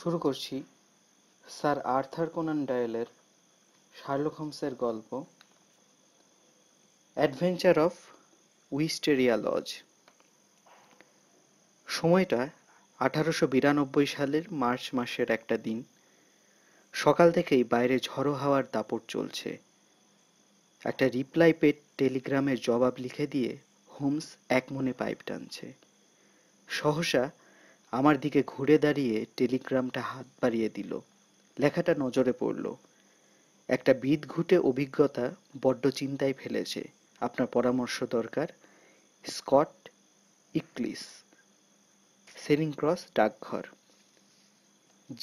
শুরু করছি sir Arthur Conan ডায়েলের শার্লক হোমসের গল্প অ্যাডভেঞ্চার অফ উইস্টেরিয়া লজ সময়টা আঠারোশো বিরানব্বই সালের মার্চ মাসের একটা দিন সকাল থেকেই বাইরে ঝড়ো হাওয়ার দাপট চলছে একটা রিপ্লাই পেট টেলিগ্রামের জবাব লিখে দিয়ে হোমস একমনে পাইপ টানছে সহসা আমার দিকে ঘুরে দাঁড়িয়ে টেলিগ্রামটা হাত বাড়িয়ে দিল লেখাটা নজরে পড়ল একটা বিধ ঘুটে অভিজ্ঞতা বড্ড চিন্তায় ফেলেছে আপনার পরামর্শ দরকার স্কট ইকলিস সেলিং ক্রস ডাকঘর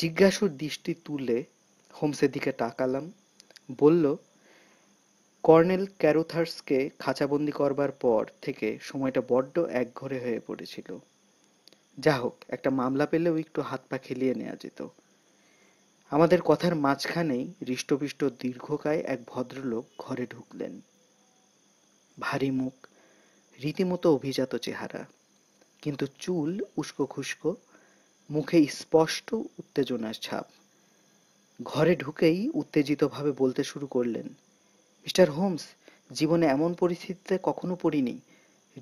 জিজ্ঞাসুর দৃষ্টি তুলে হোমসের দিকে তাকালাম বলল কর্নেল ক্যারোথার্সকে খাঁচাবন্দি করবার পর থেকে সময়টা বড্ড একঘরে হয়ে পড়েছিল যা হোক একটা মামলা পেলেও একটু হাত পা খেলিয়ে নেওয়া যেত আমাদের কথার মাঝখানেই হৃষ্টপিষ্ট দীর্ঘকায় এক ভদ্রলোক ঘরে ঢুকলেন ভারী মুখ রীতিমতো অভিজাত চেহারা কিন্তু চুল উস্কো খুস্কো মুখে স্পষ্ট উত্তেজনার ছাপ ঘরে ঢুকেই উত্তেজিতভাবে বলতে শুরু করলেন মিস্টার হোমস জীবনে এমন পরিস্থিতিতে কখনো পড়িনি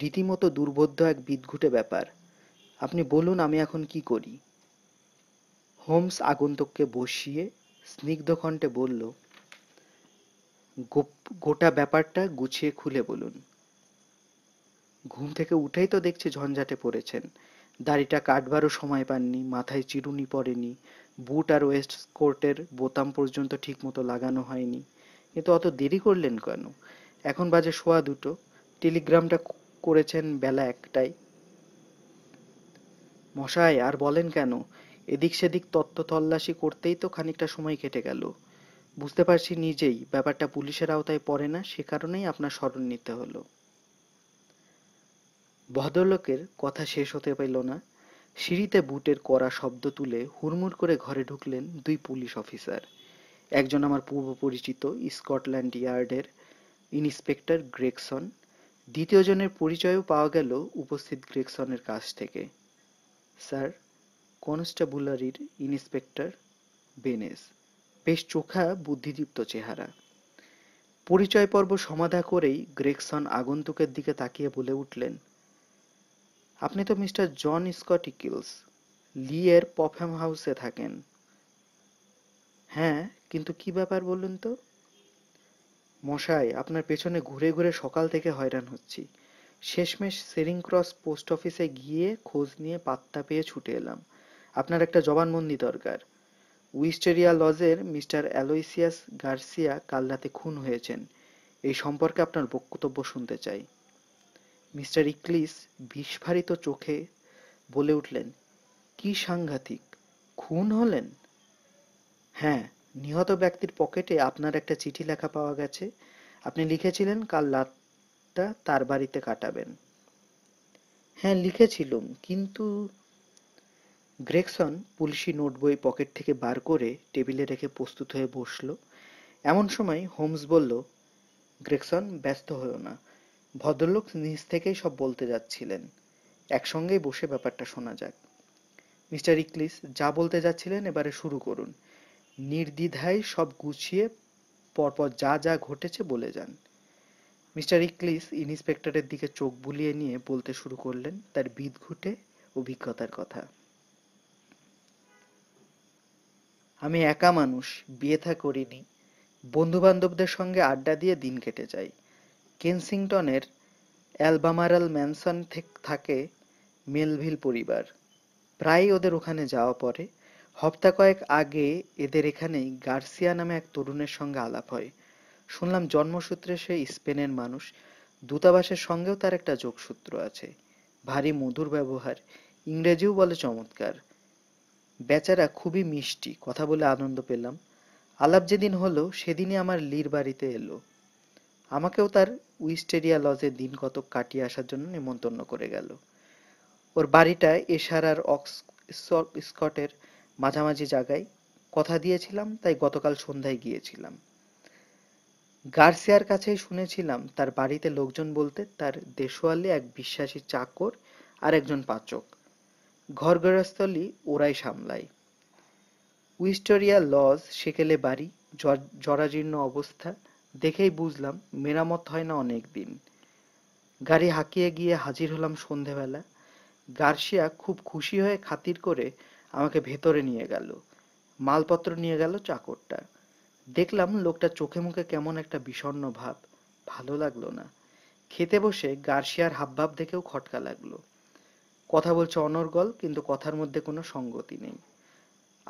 রীতিমতো দুর্বোধ্য এক বিদঘুটে ব্যাপার আপনি বলুন আমি এখন কি করি হোমস আগন্তককে বসিয়ে স্নিগ্ধ কণ্ঠে বলল গোটা ব্যাপারটা গুছিয়ে খুলে বলুন ঘুম থেকে উঠেই তো দেখছি ঝঞ্ঝাটে পড়েছেন দাড়িটা কাটবারও সময় পাননি মাথায় চিরুনি পড়েনি বুট আর ওয়েস্ট কোর্টের বোতাম পর্যন্ত ঠিকমতো লাগানো হয়নি কিন্তু অত দেরি করলেন কেন এখন বাজে শোয়া দুটো টেলিগ্রামটা করেছেন বেলা একটায় মশাই আর বলেন কেন এদিক সেদিক তত্ত্ব তল্লাশি করতেই তো খানিকটা সময় কেটে গেল বুঝতে পারছি নিজেই ব্যাপারটা পুলিশের আওতায় পড়ে না সে কারণেই আপনার স্মরণ নিতে হলো ভদ্রলোকের কথা শেষ হতে পারল না সিঁড়িতে বুটের কড়া শব্দ তুলে হুড়মুড় করে ঘরে ঢুকলেন দুই পুলিশ অফিসার একজন আমার পূর্ব পরিচিত স্কটল্যান্ড ইয়ার্ডের ইন্সপেক্টর গ্রেকসন দ্বিতীয়জনের পরিচয়ও পাওয়া গেল উপস্থিত গ্রেকসনের কাছ থেকে স্যার কনস্টেবুলারির ইন্সপেক্টর বেনেস বেশ চোখা বুদ্ধিদীপ্ত চেহারা পরিচয় পর্ব সমাধা করেই গ্রেকসন আগন্তুকের দিকে তাকিয়ে বলে উঠলেন আপনি তো মিস্টার জন স্কটিকিলস লি এর পফহ্যাম হাউসে থাকেন হ্যাঁ কিন্তু কি ব্যাপার বলুন তো মশাই আপনার পেছনে ঘুরে ঘুরে সকাল থেকে হয়রান হচ্ছি শেষমেশ সেরিং ক্রস পোস্ট অফিসে গিয়ে খোঁজ নিয়ে পাত্তা পেয়ে ছুটে এলাম আপনার একটা জবানবন্দি দরকার উইস্টেরিয়া লজের মিস্টার অ্যালোইসিয়াস গার্সিয়া কাল রাতে খুন হয়েছেন এই সম্পর্কে আপনার বক্তব্য শুনতে চাই মিস্টার ইকলিস বিস্ফারিত চোখে বলে উঠলেন কি সাংঘাতিক খুন হলেন হ্যাঁ নিহত ব্যক্তির পকেটে আপনার একটা চিঠি লেখা পাওয়া গেছে আপনি লিখেছিলেন কাল রাত রাতটা তার বাড়িতে কাটাবেন হ্যাঁ লিখেছিলুম কিন্তু গ্রেকসন পুলিশি নোট বই পকেট থেকে বার করে টেবিলে রেখে প্রস্তুত হয়ে বসল এমন সময় হোমস বলল গ্রেকসন ব্যস্ত হয়েও না ভদ্রলোক নিজ থেকেই সব বলতে যাচ্ছিলেন একসঙ্গেই বসে ব্যাপারটা শোনা যাক মিস্টার ইকলিস যা বলতে যাচ্ছিলেন এবারে শুরু করুন নির্দ্বিধায় সব গুছিয়ে পরপর যা যা ঘটেছে বলে যান মিস্টার ইকলিস ইন্সপেক্টরের দিকে চোখ বুলিয়ে নিয়ে বলতে শুরু করলেন তার বিদঘুটে অভিজ্ঞতার কথা আমি একা মানুষ বিয়ে থা করিনি বন্ধু বান্ধবদের সঙ্গে আড্ডা দিয়ে দিন কেটে যাই কেনসিংটনের অ্যালবামারাল ম্যানসন থাকে মেলভিল পরিবার প্রায় ওদের ওখানে যাওয়া পড়ে হপ্তা কয়েক আগে এদের এখানেই গার্সিয়া নামে এক তরুণের সঙ্গে আলাপ হয় শুনলাম জন্মসূত্রে সে স্পেনের মানুষ দূতাবাসের সঙ্গেও তার একটা যোগসূত্র আছে ভারী মধুর ব্যবহার ইংরেজিও বলে চমৎকার বেচারা খুবই মিষ্টি কথা বলে আনন্দ পেলাম আলাপ যেদিন হলো সেদিনই আমার লির বাড়িতে এলো আমাকেও তার উইস্টেরিয়া লজে দিন কত কাটিয়ে আসার জন্য নিমন্ত্রণ করে গেল ওর বাড়িটা এশারার অক্স স্কটের মাঝামাঝি জায়গায় কথা দিয়েছিলাম তাই গতকাল সন্ধ্যায় গিয়েছিলাম গার্সিয়ার কাছেই শুনেছিলাম তার বাড়িতে লোকজন বলতে তার দেশোয়ালে এক বিশ্বাসী চাকর আর একজন পাচক ঘরগৃহস্থলী ওরাই সামলায় উইস্টোরিয়া লজ সেকেলে বাড়ি জরাজীর্ণ অবস্থা দেখেই বুঝলাম মেরামত হয় না অনেক দিন গাড়ি হাঁকিয়ে গিয়ে হাজির হলাম সন্ধেবেলা গার্সিয়া খুব খুশি হয়ে খাতির করে আমাকে ভেতরে নিয়ে গেল মালপত্র নিয়ে গেল চাকরটা দেখলাম লোকটা চোখে মুখে কেমন একটা বিষণ্ন ভাব ভালো লাগলো না খেতে বসে গার্সিয়ার হাবভাব দেখেও খটকা লাগলো কথা বলছে অনর্গল কিন্তু কথার মধ্যে কোনো সঙ্গতি নেই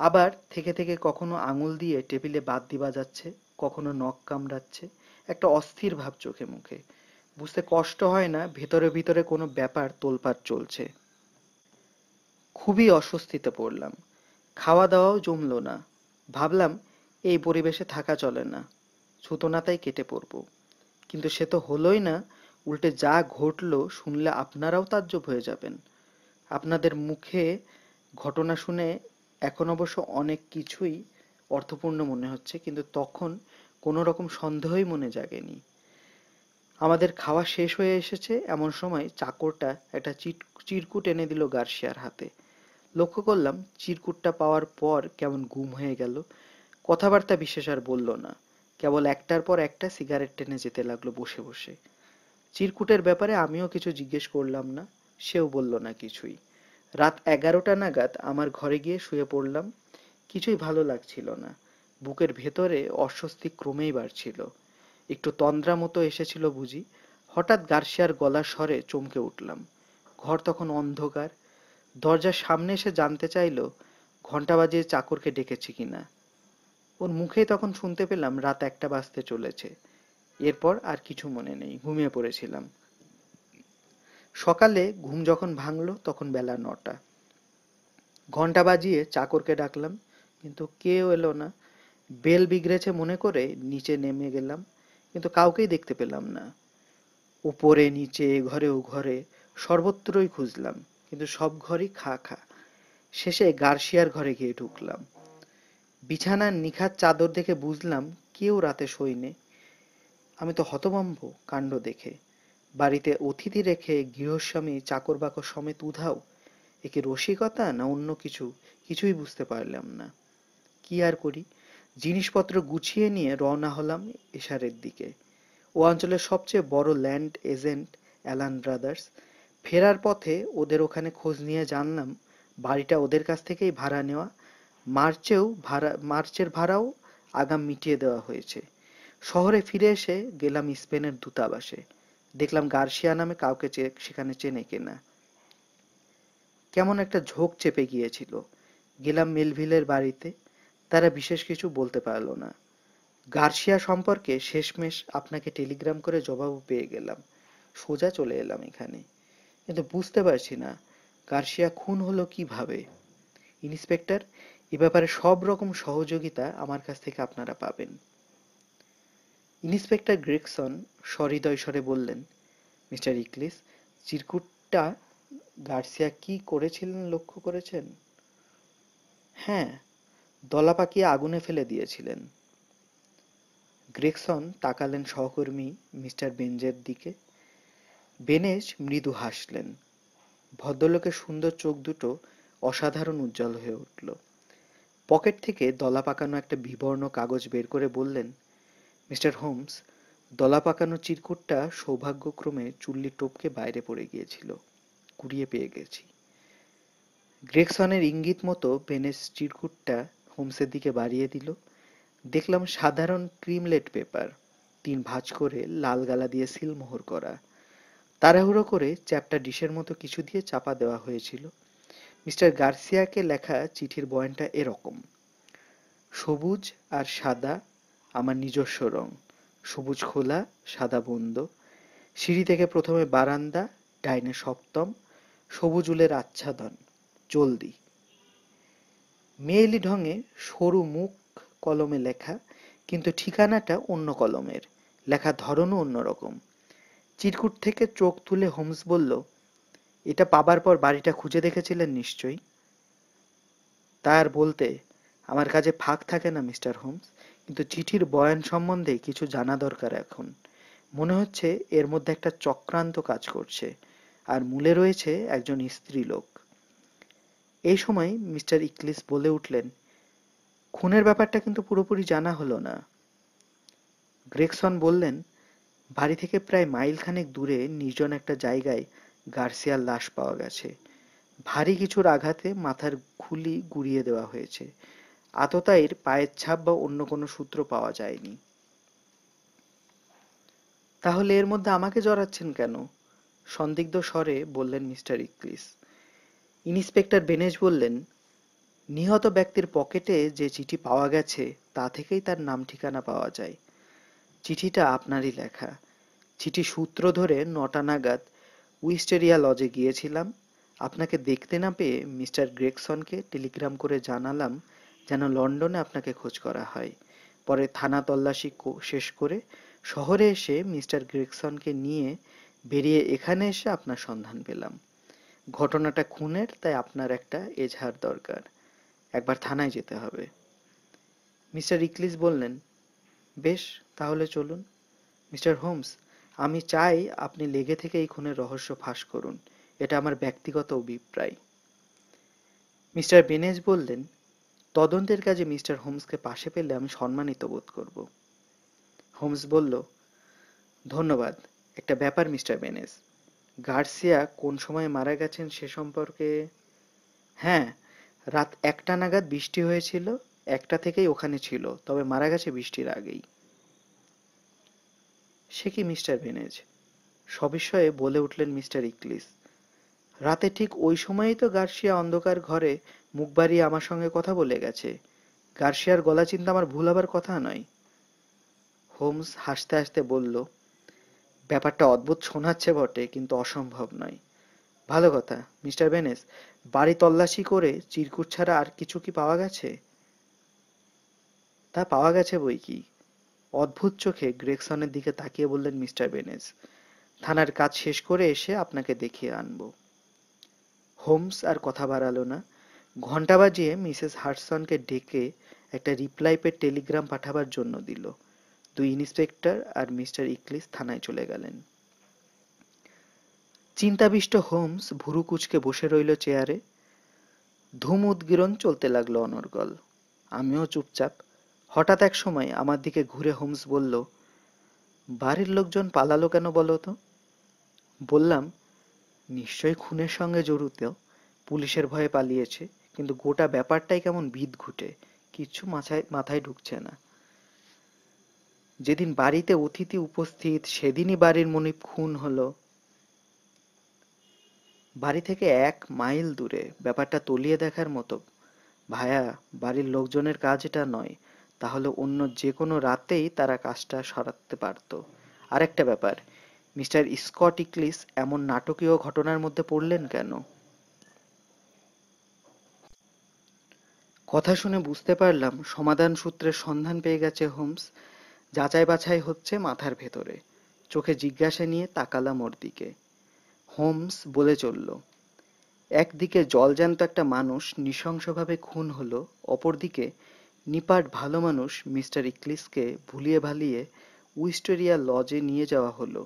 আবার থেকে থেকে কখনো আঙুল দিয়ে টেবিলে দিবা বাজাচ্ছে কখনো নখ কামড়াচ্ছে একটা অস্থির ভাব চোখে মুখে বুঝতে কষ্ট হয় না ভেতরে ভিতরে কোনো ব্যাপার তোলপাট চলছে খুবই অস্বস্তিতে পড়লাম খাওয়া দাওয়াও জমলো না ভাবলাম এই পরিবেশে থাকা চলে না ছুতোনাতাই কেটে পড়ব কিন্তু সে তো হলোই না উল্টে যা ঘটল শুনলে আপনারাও তাজ্জব হয়ে যাবেন আপনাদের মুখে ঘটনা শুনে এখন অবশ্য অনেক কিছুই অর্থপূর্ণ মনে হচ্ছে কিন্তু তখন কোনো রকম সন্দেহই মনে জাগেনি আমাদের খাওয়া শেষ হয়ে এসেছে এমন সময় চাকরটা একটা চিরকুট এনে দিল গার্সিয়ার হাতে লক্ষ্য করলাম চিরকুটটা পাওয়ার পর কেমন গুম হয়ে গেল কথাবার্তা বিশেষ আর বলল না কেবল একটার পর একটা সিগারেট টেনে যেতে লাগলো বসে বসে চিরকুটের ব্যাপারে আমিও কিছু জিজ্ঞেস করলাম না সেও বলল না কিছুই রাত এগারোটা নাগাদ আমার ঘরে গিয়ে শুয়ে পড়লাম কিছুই ভালো লাগছিল না বুকের ভেতরে অস্বস্তি ক্রমেই বাড়ছিল একটু তন্দ্রা মতো এসেছিল বুঝি হঠাৎ গার্সিয়ার গলা স্বরে চমকে উঠলাম ঘর তখন অন্ধকার দরজার সামনে এসে জানতে চাইল ঘণ্টা বাজিয়ে চাকরকে ডেকেছি কিনা ওর মুখে তখন শুনতে পেলাম রাত একটা বাজতে চলেছে এরপর আর কিছু মনে নেই ঘুমিয়ে পড়েছিলাম সকালে ঘুম যখন ভাঙলো তখন বেলা নটা ঘন্টা বাজিয়ে চাকরকে ডাকলাম কিন্তু কেউ এলো না বেল বিগড়েছে মনে করে নিচে নেমে গেলাম কিন্তু কাউকেই দেখতে পেলাম না উপরে নিচে ঘরে ও ঘরে সর্বত্রই খুঁজলাম কিন্তু সব ঘরই খা খা শেষে গার্সিয়ার ঘরে গিয়ে ঢুকলাম বিছানার নিখাত চাদর দেখে বুঝলাম কেউ রাতে শোয়নি আমি তো হতভম্ব কাণ্ড দেখে বাড়িতে অতিথি রেখে গৃহস্বামী চাকর বাকর সমেত উধাও একে রসিকতা না অন্য কিছু কিছুই বুঝতে পারলাম না কি আর করি জিনিসপত্র গুছিয়ে নিয়ে রওনা হলাম এশারের দিকে ও অঞ্চলের সবচেয়ে বড় ল্যান্ড এজেন্ট অ্যালান ব্রাদার্স ফেরার পথে ওদের ওখানে খোঁজ নিয়ে জানলাম বাড়িটা ওদের কাছ থেকেই ভাড়া নেওয়া মার্চেও ভাড়া মার্চের ভাড়াও আগাম মিটিয়ে দেওয়া হয়েছে শহরে ফিরে এসে গেলাম স্পেনের দূতাবাসে দেখলাম গার্সিয়া নামে কাউকে সেখানে চেনে কেনা কেমন একটা ঝোঁক চেপে গিয়েছিল গেলাম মেলভিলের বাড়িতে তারা বিশেষ কিছু বলতে পারল না গার্সিয়া সম্পর্কে শেষমেশ আপনাকে টেলিগ্রাম করে জবাবও পেয়ে গেলাম সোজা চলে এলাম এখানে কিন্তু বুঝতে পারছি না গার্সিয়া খুন হলো কিভাবে ইন্সপেক্টর এ ব্যাপারে সব রকম সহযোগিতা আমার কাছ থেকে আপনারা পাবেন ইন্সপেক্টর গ্রেকসন সহৃদয় স্বরে বললেন মিস্টার ইকলিস চিরকুটটা গার্সিয়া কি করেছিলেন লক্ষ্য করেছেন হ্যাঁ দলা পাকিয়ে আগুনে ফেলে দিয়েছিলেন গ্রেকসন তাকালেন সহকর্মী মিস্টার বেঞ্জের দিকে বেনেজ মৃদু হাসলেন ভদ্রলোকের সুন্দর চোখ দুটো অসাধারণ উজ্জ্বল হয়ে উঠল পকেট থেকে দলা পাকানো একটা বিবর্ণ কাগজ বের করে বললেন মিস্টার হোমস দলা পাকানো চিরকুটটা সৌভাগ্যক্রমে চুল্লি টোপকে বাইরে পড়ে গিয়েছিল কুড়িয়ে পেয়ে গেছি গ্রেকসনের ইঙ্গিত মতো বেনেস চিরকুটটা হোমসের দিকে বাড়িয়ে দিল দেখলাম সাধারণ ক্রিমলেট পেপার তিন ভাঁজ করে লাল গালা দিয়ে সিলমোহর করা তাড়াহুড়ো করে চ্যাপটা ডিশের মতো কিছু দিয়ে চাপা দেওয়া হয়েছিল মিস্টার গার্সিয়াকে লেখা চিঠির বয়নটা এরকম সবুজ আর সাদা আমার নিজস্ব রং সবুজ খোলা সাদা বন্ধ সিঁড়ি থেকে প্রথমে বারান্দা ডাইনে সপ্তম সবুজ উলের আচ্ছাদন জলদি মেয়েলি ঢঙে সরু মুখ কলমে লেখা কিন্তু ঠিকানাটা অন্য কলমের লেখা ধরনও অন্যরকম চিরকুট থেকে চোখ তুলে হোমস বলল এটা পাবার পর বাড়িটা খুঁজে দেখেছিলেন নিশ্চয়ই তার বলতে আমার কাছে ফাঁক থাকে না মিস্টার হোমস কিন্তু চিঠির বয়ান সম্বন্ধে কিছু জানা দরকার এখন মনে হচ্ছে এর মধ্যে একটা চক্রান্ত কাজ করছে আর মূলে রয়েছে একজন স্ত্রী লোক এই সময় মিস্টার ইকলিস বলে উঠলেন খুনের ব্যাপারটা কিন্তু পুরোপুরি জানা হলো না গ্রেকসন বললেন বাড়ি থেকে প্রায় মাইলখানেক দূরে নির্জন একটা জায়গায় গার্সিয়ার লাশ পাওয়া গেছে ভারী কিছুর আঘাতে মাথার খুলি গুড়িয়ে দেওয়া হয়েছে আততায়ীর পায়ের ছাপ বা অন্য কোনো সূত্র পাওয়া যায়নি তাহলে এর মধ্যে আমাকে জড়াচ্ছেন কেন সন্দিগ্ধ স্বরে বললেন মিস্টার ইকলিস ইন্সপেক্টর বেনেজ বললেন নিহত ব্যক্তির পকেটে যে চিঠি পাওয়া গেছে তা থেকেই তার নাম ঠিকানা পাওয়া যায় চিঠিটা আপনারই লেখা চিঠি সূত্র ধরে নটা নাগাদ উইস্টেরিয়া লজে গিয়েছিলাম আপনাকে দেখতে না পেয়ে মিস্টার গ্রেগসনকে টেলিগ্রাম করে জানালাম যেন লন্ডনে আপনাকে খোঁজ করা হয় পরে থানা তল্লাশি শেষ করে শহরে এসে মিস্টার গ্রেগসনকে নিয়ে বেরিয়ে এখানে এসে আপনার সন্ধান পেলাম ঘটনাটা খুনের তাই আপনার একটা এজাহার দরকার একবার থানায় যেতে হবে মিস্টার ইকলিস বললেন বেশ তাহলে চলুন মিস্টার হোমস আমি চাই আপনি লেগে থেকে এই খুনের রহস্য ফাঁস করুন এটা আমার ব্যক্তিগত অভিপ্রায় মিস্টার বেনেজ বললেন তদন্তের কাজে মিস্টার হোমসকে পাশে পেলে আমি সম্মানিত বোধ করব হোমস বলল ধন্যবাদ একটা ব্যাপার মিস্টার বেনেজ গার্সিয়া কোন সময় মারা গেছেন সে সম্পর্কে হ্যাঁ রাত একটা নাগাদ বৃষ্টি হয়েছিল একটা থেকেই ওখানে ছিল তবে মারা গেছে বৃষ্টির আগেই সে কি মিস্টার ভেনেজ সবিস্ময়ে বলে উঠলেন মিস্টার ইকলিস রাতে ঠিক ওই সময়েই তো গার্সিয়া অন্ধকার ঘরে মুখ বাড়িয়ে আমার সঙ্গে কথা বলে গেছে গার্সিয়ার গলা চিন্তা আমার ভুল হবার কথা নয় হোমস হাসতে হাসতে বলল ব্যাপারটা অদ্ভুত শোনাচ্ছে বটে কিন্তু অসম্ভব নয় ভালো কথা মিস্টার বেনেস বাড়ি তল্লাশি করে চিরকুট ছাড়া আর কিছু কি পাওয়া গেছে তা পাওয়া গেছে বই কি অদ্ভুত চোখে গ্রেকসনের দিকে তাকিয়ে বললেন মিস্টার বেনেস থানার কাজ শেষ করে এসে আপনাকে দেখিয়ে আনব হোমস আর কথা বাড়ালো না ঘন্টা বাজিয়ে মিসেস হার্সনকে ডেকে একটা রিপ্লাই পে টেলিগ্রাম পাঠাবার জন্য দিল দুই ইন্সপেক্টর আর মিস্টার ইকলিস থানায় চলে গেলেন চিন্তাবিষ্ট হোমস ভুরু কুচকে বসে রইল চেয়ারে ধুম উদ্গিরণ চলতে লাগলো অনর্গল আমিও চুপচাপ হঠাৎ এক সময় আমার দিকে ঘুরে হোমস বলল বাড়ির লোকজন পালালো কেন বলো তো বললাম নিশ্চয়ই খুনের সঙ্গে জড়িত পুলিশের ভয়ে পালিয়েছে কিন্তু গোটা ব্যাপারটাই কেমন বিদ ঘুটে কিছু মাথায় মাথায় ঢুকছে না যেদিন বাড়িতে অতিথি উপস্থিত সেদিনই বাড়ির মনিপ খুন হলো বাড়ি থেকে এক মাইল দূরে ব্যাপারটা তলিয়ে দেখার মতো ভায়া বাড়ির লোকজনের কাজ এটা নয় তাহলে অন্য যে কোনো রাতেই তারা কাজটা সরাতে পারত আরেকটা ব্যাপার মিস্টার স্কট ইকলিস এমন নাটকীয় ঘটনার মধ্যে পড়লেন কেন কথা শুনে বুঝতে পারলাম সমাধান সূত্রের সন্ধান পেয়ে গেছে হোমস যাচাই বাছাই হচ্ছে মাথার ভেতরে চোখে জিজ্ঞাসা নিয়ে তাকালাম ওর দিকে হোমস বলে চলল একদিকে জলজ্যান্ত একটা মানুষ নৃশংসভাবে খুন হলো অপরদিকে নিপাট ভালো মানুষ মিস্টার ইকলিসকে ভুলিয়ে ভালিয়ে উইস্টেরিয়া লজে নিয়ে যাওয়া হলো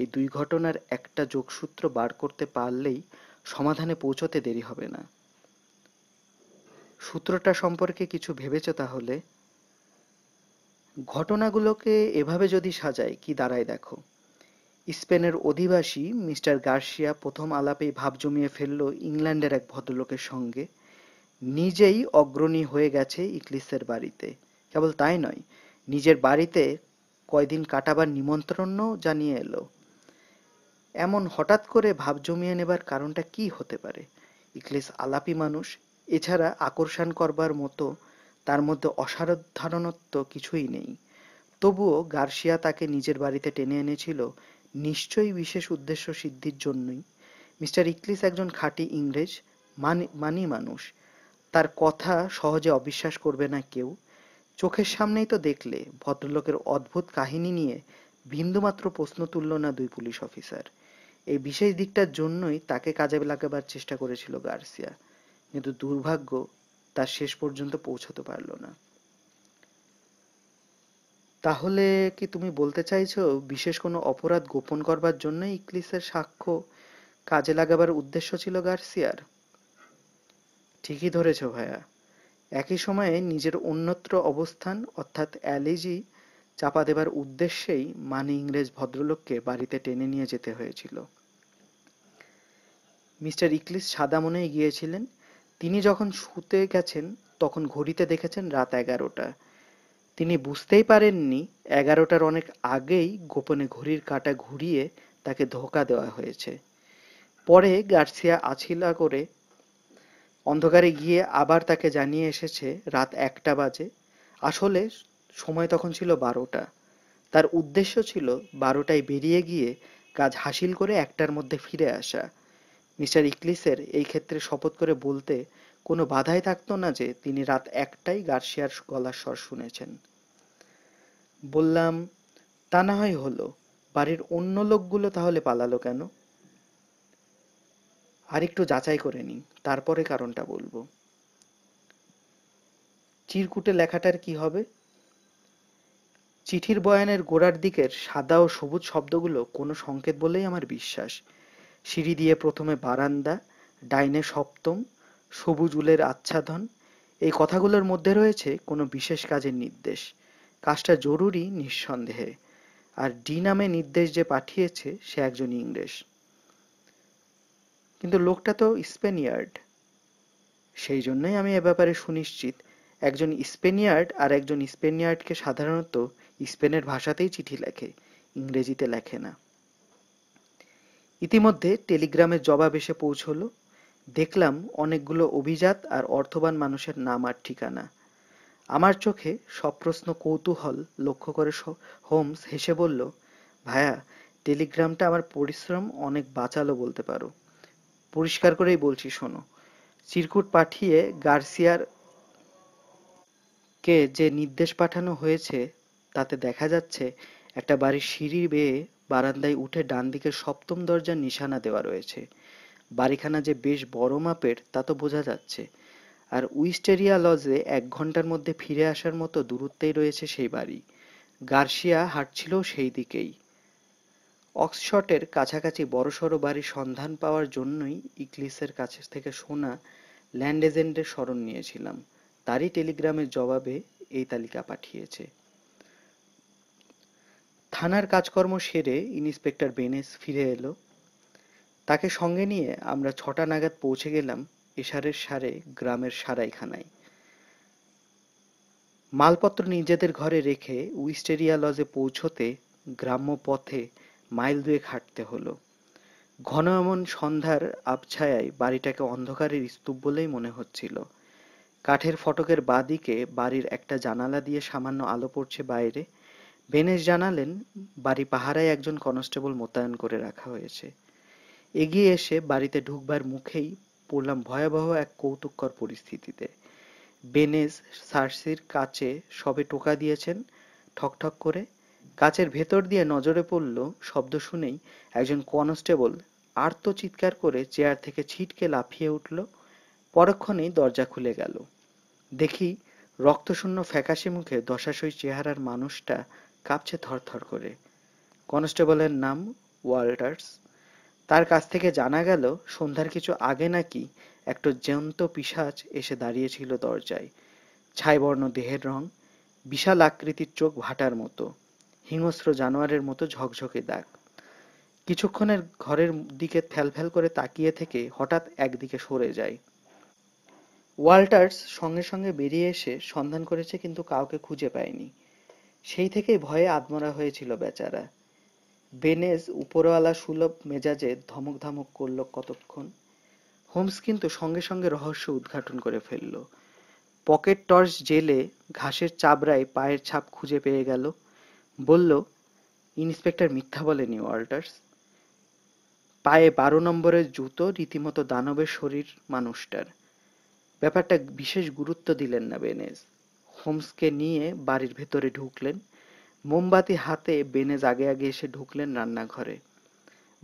এই দুই ঘটনার একটা যোগসূত্র বার করতে পারলেই সমাধানে পৌঁছতে দেরি হবে না সূত্রটা সম্পর্কে কিছু ভেবেছো তাহলে ঘটনাগুলোকে এভাবে যদি সাজায় কি দাঁড়ায় দেখো স্পেনের অধিবাসী মিস্টার গার্সিয়া প্রথম আলাপেই ভাব জমিয়ে ফেলল ইংল্যান্ডের এক ভদ্রলোকের সঙ্গে নিজেই অগ্রণী হয়ে গেছে ইকলিসের বাড়িতে কেবল তাই নয় নিজের বাড়িতে কয়দিন কাটাবার নিমন্ত্রণও জানিয়ে এলো এমন হঠাৎ করে ভাব জমিয়ে নেবার কারণটা কি হতে পারে ইকলিস আলাপি মানুষ এছাড়া আকর্ষণ করবার মতো তার মধ্যে অসাধারণত্ব কিছুই নেই তবুও গার্সিয়া তাকে নিজের বাড়িতে টেনে এনেছিল নিশ্চয়ই বিশেষ উদ্দেশ্য সিদ্ধির জন্যই মিস্টার ইকলিস একজন খাঁটি ইংরেজ মানি মানি মানুষ তার কথা সহজে অবিশ্বাস করবে না কেউ চোখের সামনেই তো দেখলে ভদ্রলোকের অদ্ভুত কাহিনী নিয়ে বিন্দুমাত্র প্রশ্ন তুলল না দুই পুলিশ অফিসার এই বিশেষ দিকটার জন্যই তাকে কাজে লাগাবার চেষ্টা করেছিল গার্সিয়া কিন্তু দুর্ভাগ্য তার শেষ পর্যন্ত পৌঁছাতে পারল না তাহলে কি তুমি বলতে চাইছো বিশেষ কোনো অপরাধ গোপন করবার জন্যই ইকলিসের সাক্ষ্য কাজে লাগাবার উদ্দেশ্য ছিল গার্সিয়ার ঠিকই ধরেছ ভায়া একই সময়ে নিজের অন্যত্র অবস্থান অর্থাৎ অ্যালেজি চাপা দেবার উদ্দেশ্যেই মানি ইংরেজ ভদ্রলোককে বাড়িতে টেনে নিয়ে যেতে হয়েছিল মিস্টার ইকলিস সাদা মনে গিয়েছিলেন তিনি যখন শুতে গেছেন তখন ঘড়িতে দেখেছেন রাত এগারোটা তিনি বুঝতেই পারেননি এগারোটার অনেক আগেই গোপনে ঘড়ির কাটা ঘুরিয়ে তাকে ধোকা দেওয়া হয়েছে পরে গার্সিয়া আছিলা করে অন্ধকারে গিয়ে আবার তাকে জানিয়ে এসেছে রাত একটা বাজে আসলে সময় তখন ছিল বারোটা তার উদ্দেশ্য ছিল বারোটায় বেরিয়ে গিয়ে কাজ হাসিল করে একটার মধ্যে ফিরে আসা মিস্টার ইকলিসের এই ক্ষেত্রে শপথ করে বলতে কোনো বাধাই থাকতো না যে তিনি রাত একটাই গার্সিয়ার গলার স্বর শুনেছেন বললাম তা না হয় হলো বাড়ির অন্য লোকগুলো তাহলে পালালো কেন আর একটু যাচাই করে নিই তারপরে কারণটা বলবো চিরকুটে লেখাটার কি হবে চিঠির বয়ানের গোড়ার দিকের সাদা ও সবুজ শব্দগুলো কোনো সংকেত বলেই আমার বিশ্বাস সিঁড়ি দিয়ে প্রথমে বারান্দা ডাইনে সপ্তম সবুজ উলের আচ্ছাদন এই কথাগুলোর মধ্যে রয়েছে কোনো বিশেষ কাজের নির্দেশ কাজটা জরুরি নিঃসন্দেহে আর ডি নামে নির্দেশ যে পাঠিয়েছে সে একজন ইংরেজ কিন্তু লোকটা তো স্পেনিয়ার্ড সেই জন্যই আমি এ ব্যাপারে সুনিশ্চিত একজন স্পেনিয়ার্ড আর একজন স্পেনিয়ার্ডকে সাধারণত স্পেনের ভাষাতেই চিঠি লেখে ইংরেজিতে লেখে না ইতিমধ্যে টেলিগ্রামের জবাব এসে পৌঁছলো দেখলাম অনেকগুলো অভিজাত আর অর্থবান মানুষের নাম আর ঠিকানা আমার চোখে সব প্রশ্ন কৌতূহল লক্ষ্য করে হোমস হেসে বলল ভায়া টেলিগ্রামটা আমার পরিশ্রম অনেক বাঁচালো বলতে পারো পরিষ্কার করেই বলছি শোনো চিরকুট পাঠিয়ে গার্সিয়ার কে যে নির্দেশ পাঠানো হয়েছে তাতে দেখা যাচ্ছে একটা বাড়ির সিঁড়ি বেয়ে বারান্দায় উঠে ডান দিকে সপ্তম দরজার নিশানা দেওয়া রয়েছে বাড়িখানা যে বেশ বড় মাপের তা তো বোঝা যাচ্ছে আর উইস্টেরিয়া লজে এক ঘন্টার মধ্যে ফিরে আসার মতো দূরত্বেই রয়েছে সেই বাড়ি গার্সিয়া হাঁটছিল সেই দিকেই অক্সশটের কাছাকাছি বড়সড় বাড়ির সন্ধান পাওয়ার জন্যই ইকলিসের কাছ থেকে শোনা ল্যান্ড এজেন্টের স্মরণ নিয়েছিলাম তারই টেলিগ্রামের জবাবে এই তালিকা পাঠিয়েছে থানার কাজকর্ম সেরে ইন্সপেক্টর বেনেস ফিরে এলো তাকে সঙ্গে নিয়ে আমরা ছটা নাগাদ পৌঁছে গেলাম এশারের সারে গ্রামের সারাইখানায় মালপত্র নিজেদের ঘরে রেখে উইস্টেরিয়া লজে পৌঁছতে গ্রাম্য পথে মাইল দুয়েক হাঁটতে হলো ঘন এমন সন্ধ্যার আবছায়ায় বাড়িটাকে অন্ধকারের স্তূপ বলেই মনে হচ্ছিল কাঠের ফটকের বাঁদিকে বাড়ির একটা জানালা দিয়ে সামান্য আলো পড়ছে বাইরে বেনেশ জানালেন বাড়ি পাহারায় একজন কনস্টেবল মোতায়েন করে রাখা হয়েছে এগিয়ে এসে বাড়িতে ঢুকবার মুখেই পড়লাম ভয়াবহ এক কৌতুককর পরিস্থিতিতে বেনেজ সার্সির কাছে সবে টোকা দিয়েছেন ঠকঠক করে কাচের ভেতর দিয়ে নজরে পড়ল শব্দ শুনেই একজন কনস্টেবল আর্ত চিৎকার করে চেয়ার থেকে ছিটকে লাফিয়ে উঠল পরক্ষণেই দরজা খুলে গেল দেখি রক্তশূন্য ফ্যাকাশে মুখে দশাশই চেহারার মানুষটা কাঁপছে থরথর করে কনস্টেবলের নাম ওয়াল্টার্স তার কাছ থেকে জানা গেল সন্ধ্যার কিছু আগে নাকি একটা জ্যান্ত পিশাচ এসে দাঁড়িয়েছিল দরজায় ছাইবর্ণ দেহের রং বিশাল আকৃতির চোখ ভাটার মতো হিংস্র জানোয়ারের মতো ঝকঝকে দাগ কিছুক্ষণের ঘরের দিকে ফ্যালফ্যাল করে তাকিয়ে থেকে হঠাৎ একদিকে সরে যায় ওয়াল্টার্স সঙ্গে সঙ্গে বেরিয়ে এসে সন্ধান করেছে কিন্তু কাউকে খুঁজে পায়নি সেই থেকেই ভয়ে আদমরা হয়েছিল বেচারা বেনেজ উপরওয়ালা সুলভ মেজাজে ধমক ধমক করল কতক্ষণ হোমস কিন্তু সঙ্গে সঙ্গে রহস্য উদ্ঘাটন করে ফেলল পকেট টর্চ জেলে ঘাসের চাবড়ায় পায়ের ছাপ খুঁজে পেয়ে গেল বলল ইন্সপেক্টর মিথ্যা বলেনি ওয়াল্টার্স পায়ে বারো নম্বরের জুতো রীতিমতো দানবের শরীর মানুষটার ব্যাপারটা বিশেষ গুরুত্ব দিলেন না বেনেজ হোমসকে নিয়ে বাড়ির ভেতরে ঢুকলেন মোমবাতি হাতে বেনেজ আগে আগে এসে ঢুকলেন রান্নাঘরে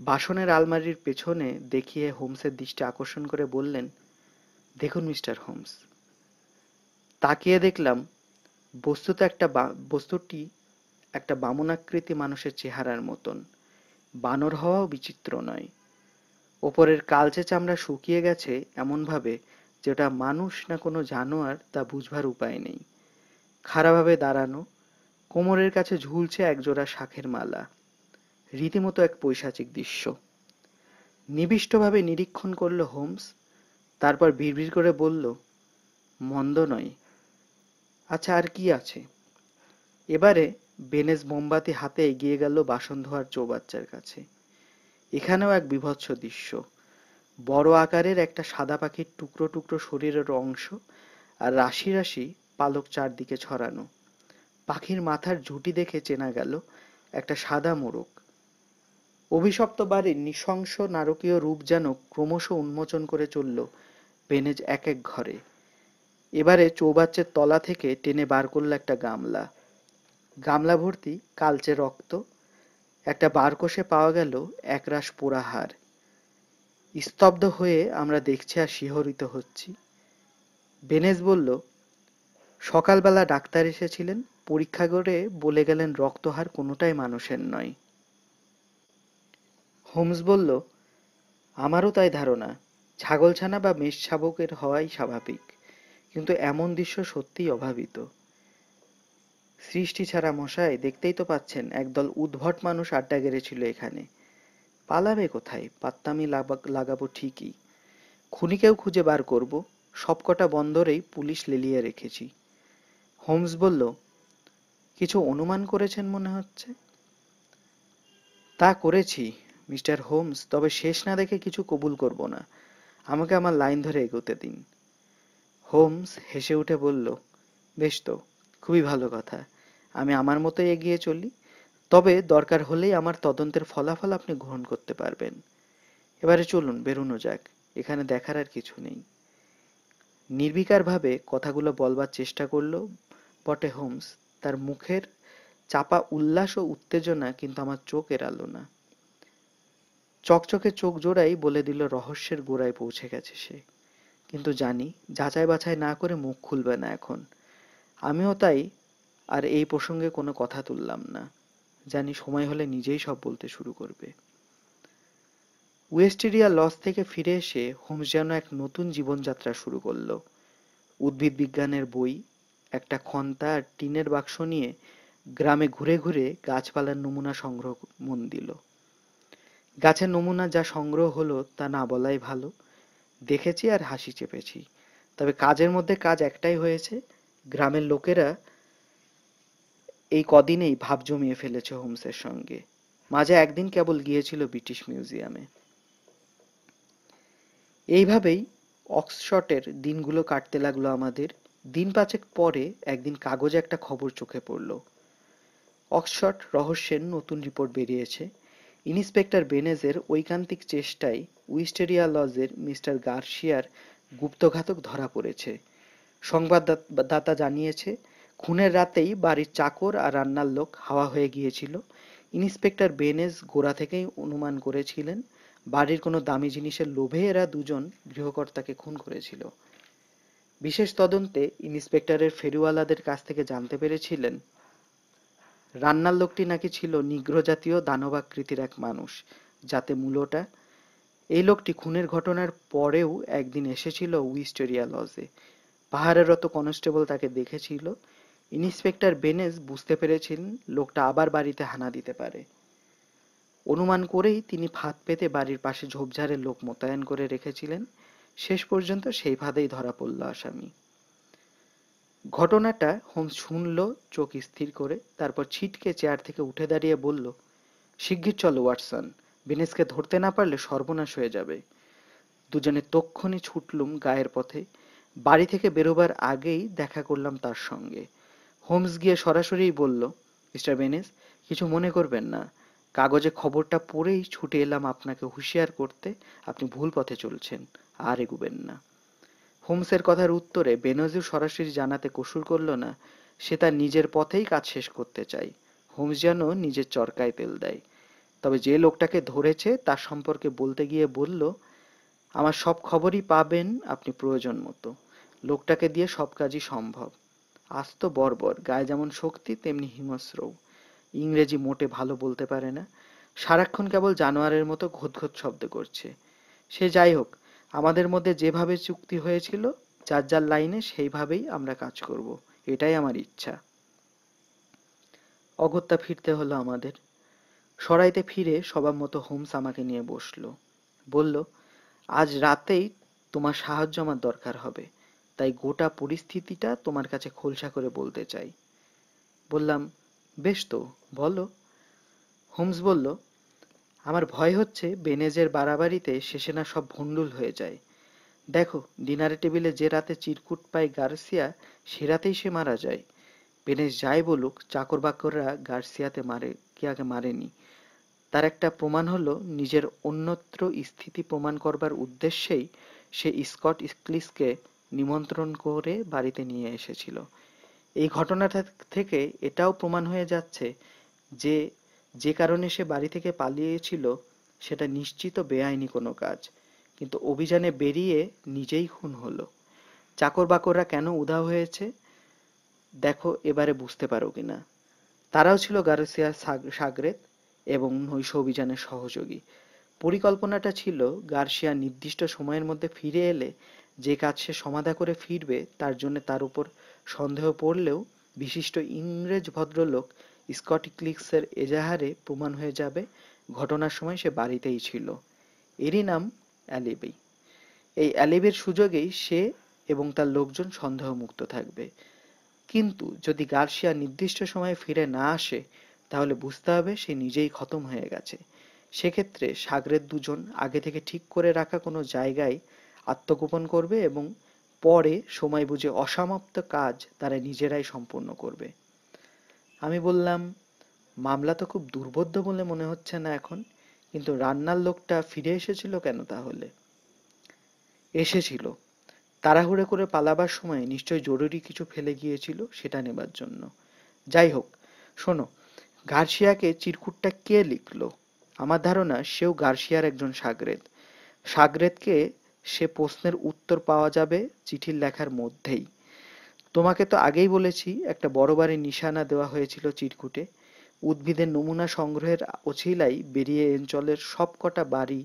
বাসনের আলমারির পেছনে দেখিয়ে হোমসের দৃষ্টি আকর্ষণ করে বললেন দেখুন মিস্টার হোমস তাকিয়ে দেখলাম বস্তুত একটা বস্তুটি একটা বামনাকৃতি মানুষের চেহারার মতন বানর হওয়াও বিচিত্র নয় ওপরের কালচে চামড়া শুকিয়ে গেছে এমনভাবে যেটা মানুষ না কোনো জানোয়ার তা বুঝবার উপায় নেই খাড়াভাবে দাঁড়ানো কোমরের কাছে ঝুলছে একজোড়া শাখের মালা রীতিমতো এক পৈশাচিক দৃশ্য নিবিষ্টভাবে নিরীক্ষণ করল হোমস তারপর ভিড় করে বলল মন্দ নয় আচ্ছা আর কি আছে এবারে বেনেজ মোমবাতি হাতে এগিয়ে গেল বাসন ধোয়ার চৌবাচ্চার কাছে এখানেও এক বিভৎস দৃশ্য বড় আকারের একটা সাদা পাখির টুকরো টুকরো শরীরের অংশ আর রাশি রাশি পালক চারদিকে ছড়ানো পাখির মাথার ঝুঁটি দেখে চেনা গেল একটা সাদা মোরগ অভিশপ্ত বাড়ির নৃশংস নারকীয় রূপ যেন ক্রমশ উন্মোচন করে চলল বেনেজ এক এক ঘরে এবারে চৌবাচ্চের তলা থেকে টেনে বার করল একটা গামলা গামলা ভর্তি কালচে রক্ত একটা বারকোষে পাওয়া গেল একরাশ পোড়াহার স্তব্ধ হয়ে আমরা দেখছি আর শিহরিত হচ্ছি বেনেজ বলল সকালবেলা ডাক্তার এসেছিলেন পরীক্ষা করে বলে গেলেন রক্তহার কোনোটাই মানুষের নয় হোমস বলল আমারও তাই ধারণা ছাগলছানা বা মেষ শাবকের হওয়াই স্বাভাবিক কিন্তু এমন দৃশ্য সত্যিই অভাবিত সৃষ্টি ছাড়া মশাই দেখতেই তো পাচ্ছেন একদল উদ্ভট মানুষ আড্ডা গেড়েছিল এখানে পালাবে কোথায় পাত্তামি লাগাবো ঠিকই খুনিকেও খুঁজে বার করব সবকটা বন্দরেই পুলিশ লেলিয়ে রেখেছি হোমস বলল কিছু অনুমান করেছেন মনে হচ্ছে তা করেছি মিস্টার হোমস তবে শেষ না দেখে কিছু কবুল করব না আমাকে আমার লাইন ধরে এগোতে দিন হোমস হেসে উঠে বলল বেশ তো খুবই ভালো কথা আমি আমার মতো এগিয়ে চলি তবে দরকার হলেই আমার তদন্তের ফলাফল আপনি গ্রহণ করতে পারবেন এবারে চলুন বেরোনো যাক এখানে দেখার আর কিছু নেই নির্বিকারভাবে কথাগুলো বলবার চেষ্টা করল বটে হোমস তার মুখের চাপা উল্লাস ও উত্তেজনা কিন্তু আমার চোখ এড়ালো না চকচকে চোখ জোড়াই বলে দিল রহস্যের গোড়ায় পৌঁছে গেছে সে কিন্তু জানি যাচাই বাছাই না করে মুখ খুলবে না এখন আমিও তাই আর এই প্রসঙ্গে কোনো কথা তুললাম না জানি সময় হলে নিজেই সব বলতে শুরু করবে ওয়েস্টেরিয়া লস থেকে ফিরে এসে হোমস যেন এক নতুন জীবনযাত্রা শুরু করল উদ্ভিদ বিজ্ঞানের বই একটা খন্তা আর টিনের বাক্স নিয়ে গ্রামে ঘুরে ঘুরে গাছপালার নমুনা সংগ্রহ মন দিল গাছের নমুনা যা সংগ্রহ হলো তা না বলাই ভালো দেখেছি আর হাসি চেপেছি তবে কাজের মধ্যে কাজ একটাই হয়েছে গ্রামের লোকেরা এই কদিনেই ভাব জমিয়ে ফেলেছে হোমসের সঙ্গে মাঝে একদিন কেবল গিয়েছিল ব্রিটিশ মিউজিয়ামে এইভাবেই অক্সশটের দিনগুলো কাটতে লাগলো আমাদের দিন পাঁচেক পরে একদিন কাগজে একটা খবর চোখে পড়ল অক্সশট রহস্যের নতুন রিপোর্ট বেরিয়েছে ইন্সপেক্টর বেনেজের ঐকান্তিক চেষ্টায় উইস্টেরিয়া লজের মিস্টার গার্সিয়ার গুপ্তঘাতক ধরা পড়েছে সংবাদদাতা জানিয়েছে খুনের রাতেই বাড়ির চাকর আর রান্নার লোক হাওয়া হয়ে গিয়েছিল ইন্সপেক্টর বেনেজ গোড়া থেকেই অনুমান করেছিলেন বাড়ির কোনো দামি জিনিসের লোভে এরা দুজন গৃহকর্তাকে খুন করেছিল বিশেষ তদন্তে ইন্সপেক্টরের ফেরুয়ালাদের কাছ থেকে জানতে পেরেছিলেন রান্নার লোকটি নাকি ছিল নিগ্রহ জাতীয় দানবাকৃতির এক মানুষ যাতে মূলটা এই লোকটি খুনের ঘটনার পরেও একদিন এসেছিল উইস্টেরিয়া লজে পাহাড়েরত কনস্টেবল তাকে দেখেছিল ইন্সপেক্টর বেনেজ বুঝতে পেরেছিলেন লোকটা আবার বাড়িতে হানা দিতে পারে অনুমান করেই তিনি ফাঁদ পেতে বাড়ির পাশে ঝোপঝাড়ের লোক মোতায়েন করে রেখেছিলেন শেষ পর্যন্ত সেই ফাঁদেই ধরা পড়ল আসামি ঘটনাটা হোমস শুনল চোখ স্থির করে তারপর ছিটকে চেয়ার থেকে উঠে দাঁড়িয়ে বলল শিগগির চলো ওয়াটসন বেনেসকে ধরতে না পারলে সর্বনাশ হয়ে যাবে দুজনে তক্ষণি ছুটলুম গায়ের পথে বাড়ি থেকে বেরোবার আগেই দেখা করলাম তার সঙ্গে হোমস গিয়ে সরাসরিই বলল মিস্টার বেনেস কিছু মনে করবেন না কাগজে খবরটা পড়েই ছুটে এলাম আপনাকে হুঁশিয়ার করতে আপনি ভুল পথে চলছেন আর এগুবেন না হোমসের কথার উত্তরে বেনজির সরাসরি জানাতে কসুর করল না সে তার নিজের পথেই কাজ শেষ করতে চায় হোমস যেন নিজের চরকায় তেল দেয় তবে যে লোকটাকে ধরেছে তার সম্পর্কে বলতে গিয়ে বলল আমার সব খবরই পাবেন আপনি প্রয়োজন মতো লোকটাকে দিয়ে সব কাজই সম্ভব আস্ত বর্বর গায়ে যেমন শক্তি তেমনি হিমস্র ইংরেজি মোটে ভালো বলতে পারে না সারাক্ষণ কেবল জানোয়ারের মতো ঘুতঘুত শব্দ করছে সে যাই হোক আমাদের মধ্যে যেভাবে চুক্তি হয়েছিল যার যার লাইনে সেইভাবেই আমরা কাজ করব এটাই আমার ইচ্ছা অগত্যা ফিরতে হলো আমাদের সরাইতে ফিরে সবার মতো হোমস আমাকে নিয়ে বসলো বলল আজ রাতেই তোমার সাহায্য আমার দরকার হবে তাই গোটা পরিস্থিতিটা তোমার কাছে খোলসা করে বলতে চাই বললাম বেশ তো বলো হোমস বলল আমার ভয় হচ্ছে বেনেজের বাড়াবাড়িতে শেষে না সব ভণ্ডুল হয়ে যায় দেখো ডিনারের টেবিলে যে রাতে চিরকুট পায় গার্সিয়া সে রাতেই সে মারা যায় বেনেজ যাই বলুক চাকর বাকররা গার্সিয়াতে মারে আগে মারেনি তার একটা প্রমাণ হলো নিজের অন্যত্র স্থিতি প্রমাণ করবার উদ্দেশ্যেই সে স্কট স্ক্লিসকে নিমন্ত্রণ করে বাড়িতে নিয়ে এসেছিল এই ঘটনাটা থেকে এটাও প্রমাণ হয়ে যাচ্ছে যে যে কারণে সে বাড়ি থেকে পালিয়েছিল সেটা নিশ্চিত বেআইনি কোনো কাজ কিন্তু অভিযানে বেরিয়ে নিজেই খুন হলো চাকর বাকররা কেন উধাও হয়েছে দেখো এবারে বুঝতে পারো কিনা তারাও ছিল গার্সিয়া সাগরেত এবং নৈশ অভিযানের সহযোগী পরিকল্পনাটা ছিল গার্সিয়া নির্দিষ্ট সময়ের মধ্যে ফিরে এলে যে কাজ সে সমাধা করে ফিরবে তার জন্য তার উপর সন্দেহ পড়লেও বিশিষ্ট ইংরেজ ভদ্রলোক স্কটি ক্লিক্সের এজাহারে প্রমাণ হয়ে যাবে ঘটনার সময় সে বাড়িতেই ছিল এরই নাম অ্যালিবি এই অ্যালিবির সুযোগেই সে এবং তার লোকজন সন্দেহমুক্ত থাকবে কিন্তু যদি গার্সিয়া নির্দিষ্ট সময়ে ফিরে না আসে তাহলে বুঝতে হবে সে নিজেই খতম হয়ে গেছে সেক্ষেত্রে সাগরের দুজন আগে থেকে ঠিক করে রাখা কোনো জায়গায় আত্মগোপন করবে এবং পরে সময় বুঝে অসমাপ্ত কাজ তারা নিজেরাই সম্পূর্ণ করবে আমি বললাম মামলা তো খুব দুর্বোধ্য বলে মনে হচ্ছে না এখন কিন্তু রান্নার লোকটা ফিরে এসেছিল কেন তাহলে এসেছিল তাড়াহুড়ে করে পালাবার সময় নিশ্চয় জরুরি কিছু ফেলে গিয়েছিল সেটা নেবার জন্য যাই হোক শোনো গার্সিয়াকে চিরকুটটা কে লিখলো আমার ধারণা সেও গার্সিয়ার একজন সাগরেদ সাগরেদকে সে প্রশ্নের উত্তর পাওয়া যাবে চিঠির লেখার মধ্যেই তোমাকে তো আগেই বলেছি একটা বড় বাড়ির নিশানা দেওয়া হয়েছিল চিরকুটে উদ্ভিদের নমুনা সংগ্রহের অছিলাই বেরিয়ে অঞ্চলের সবকটা বাড়ি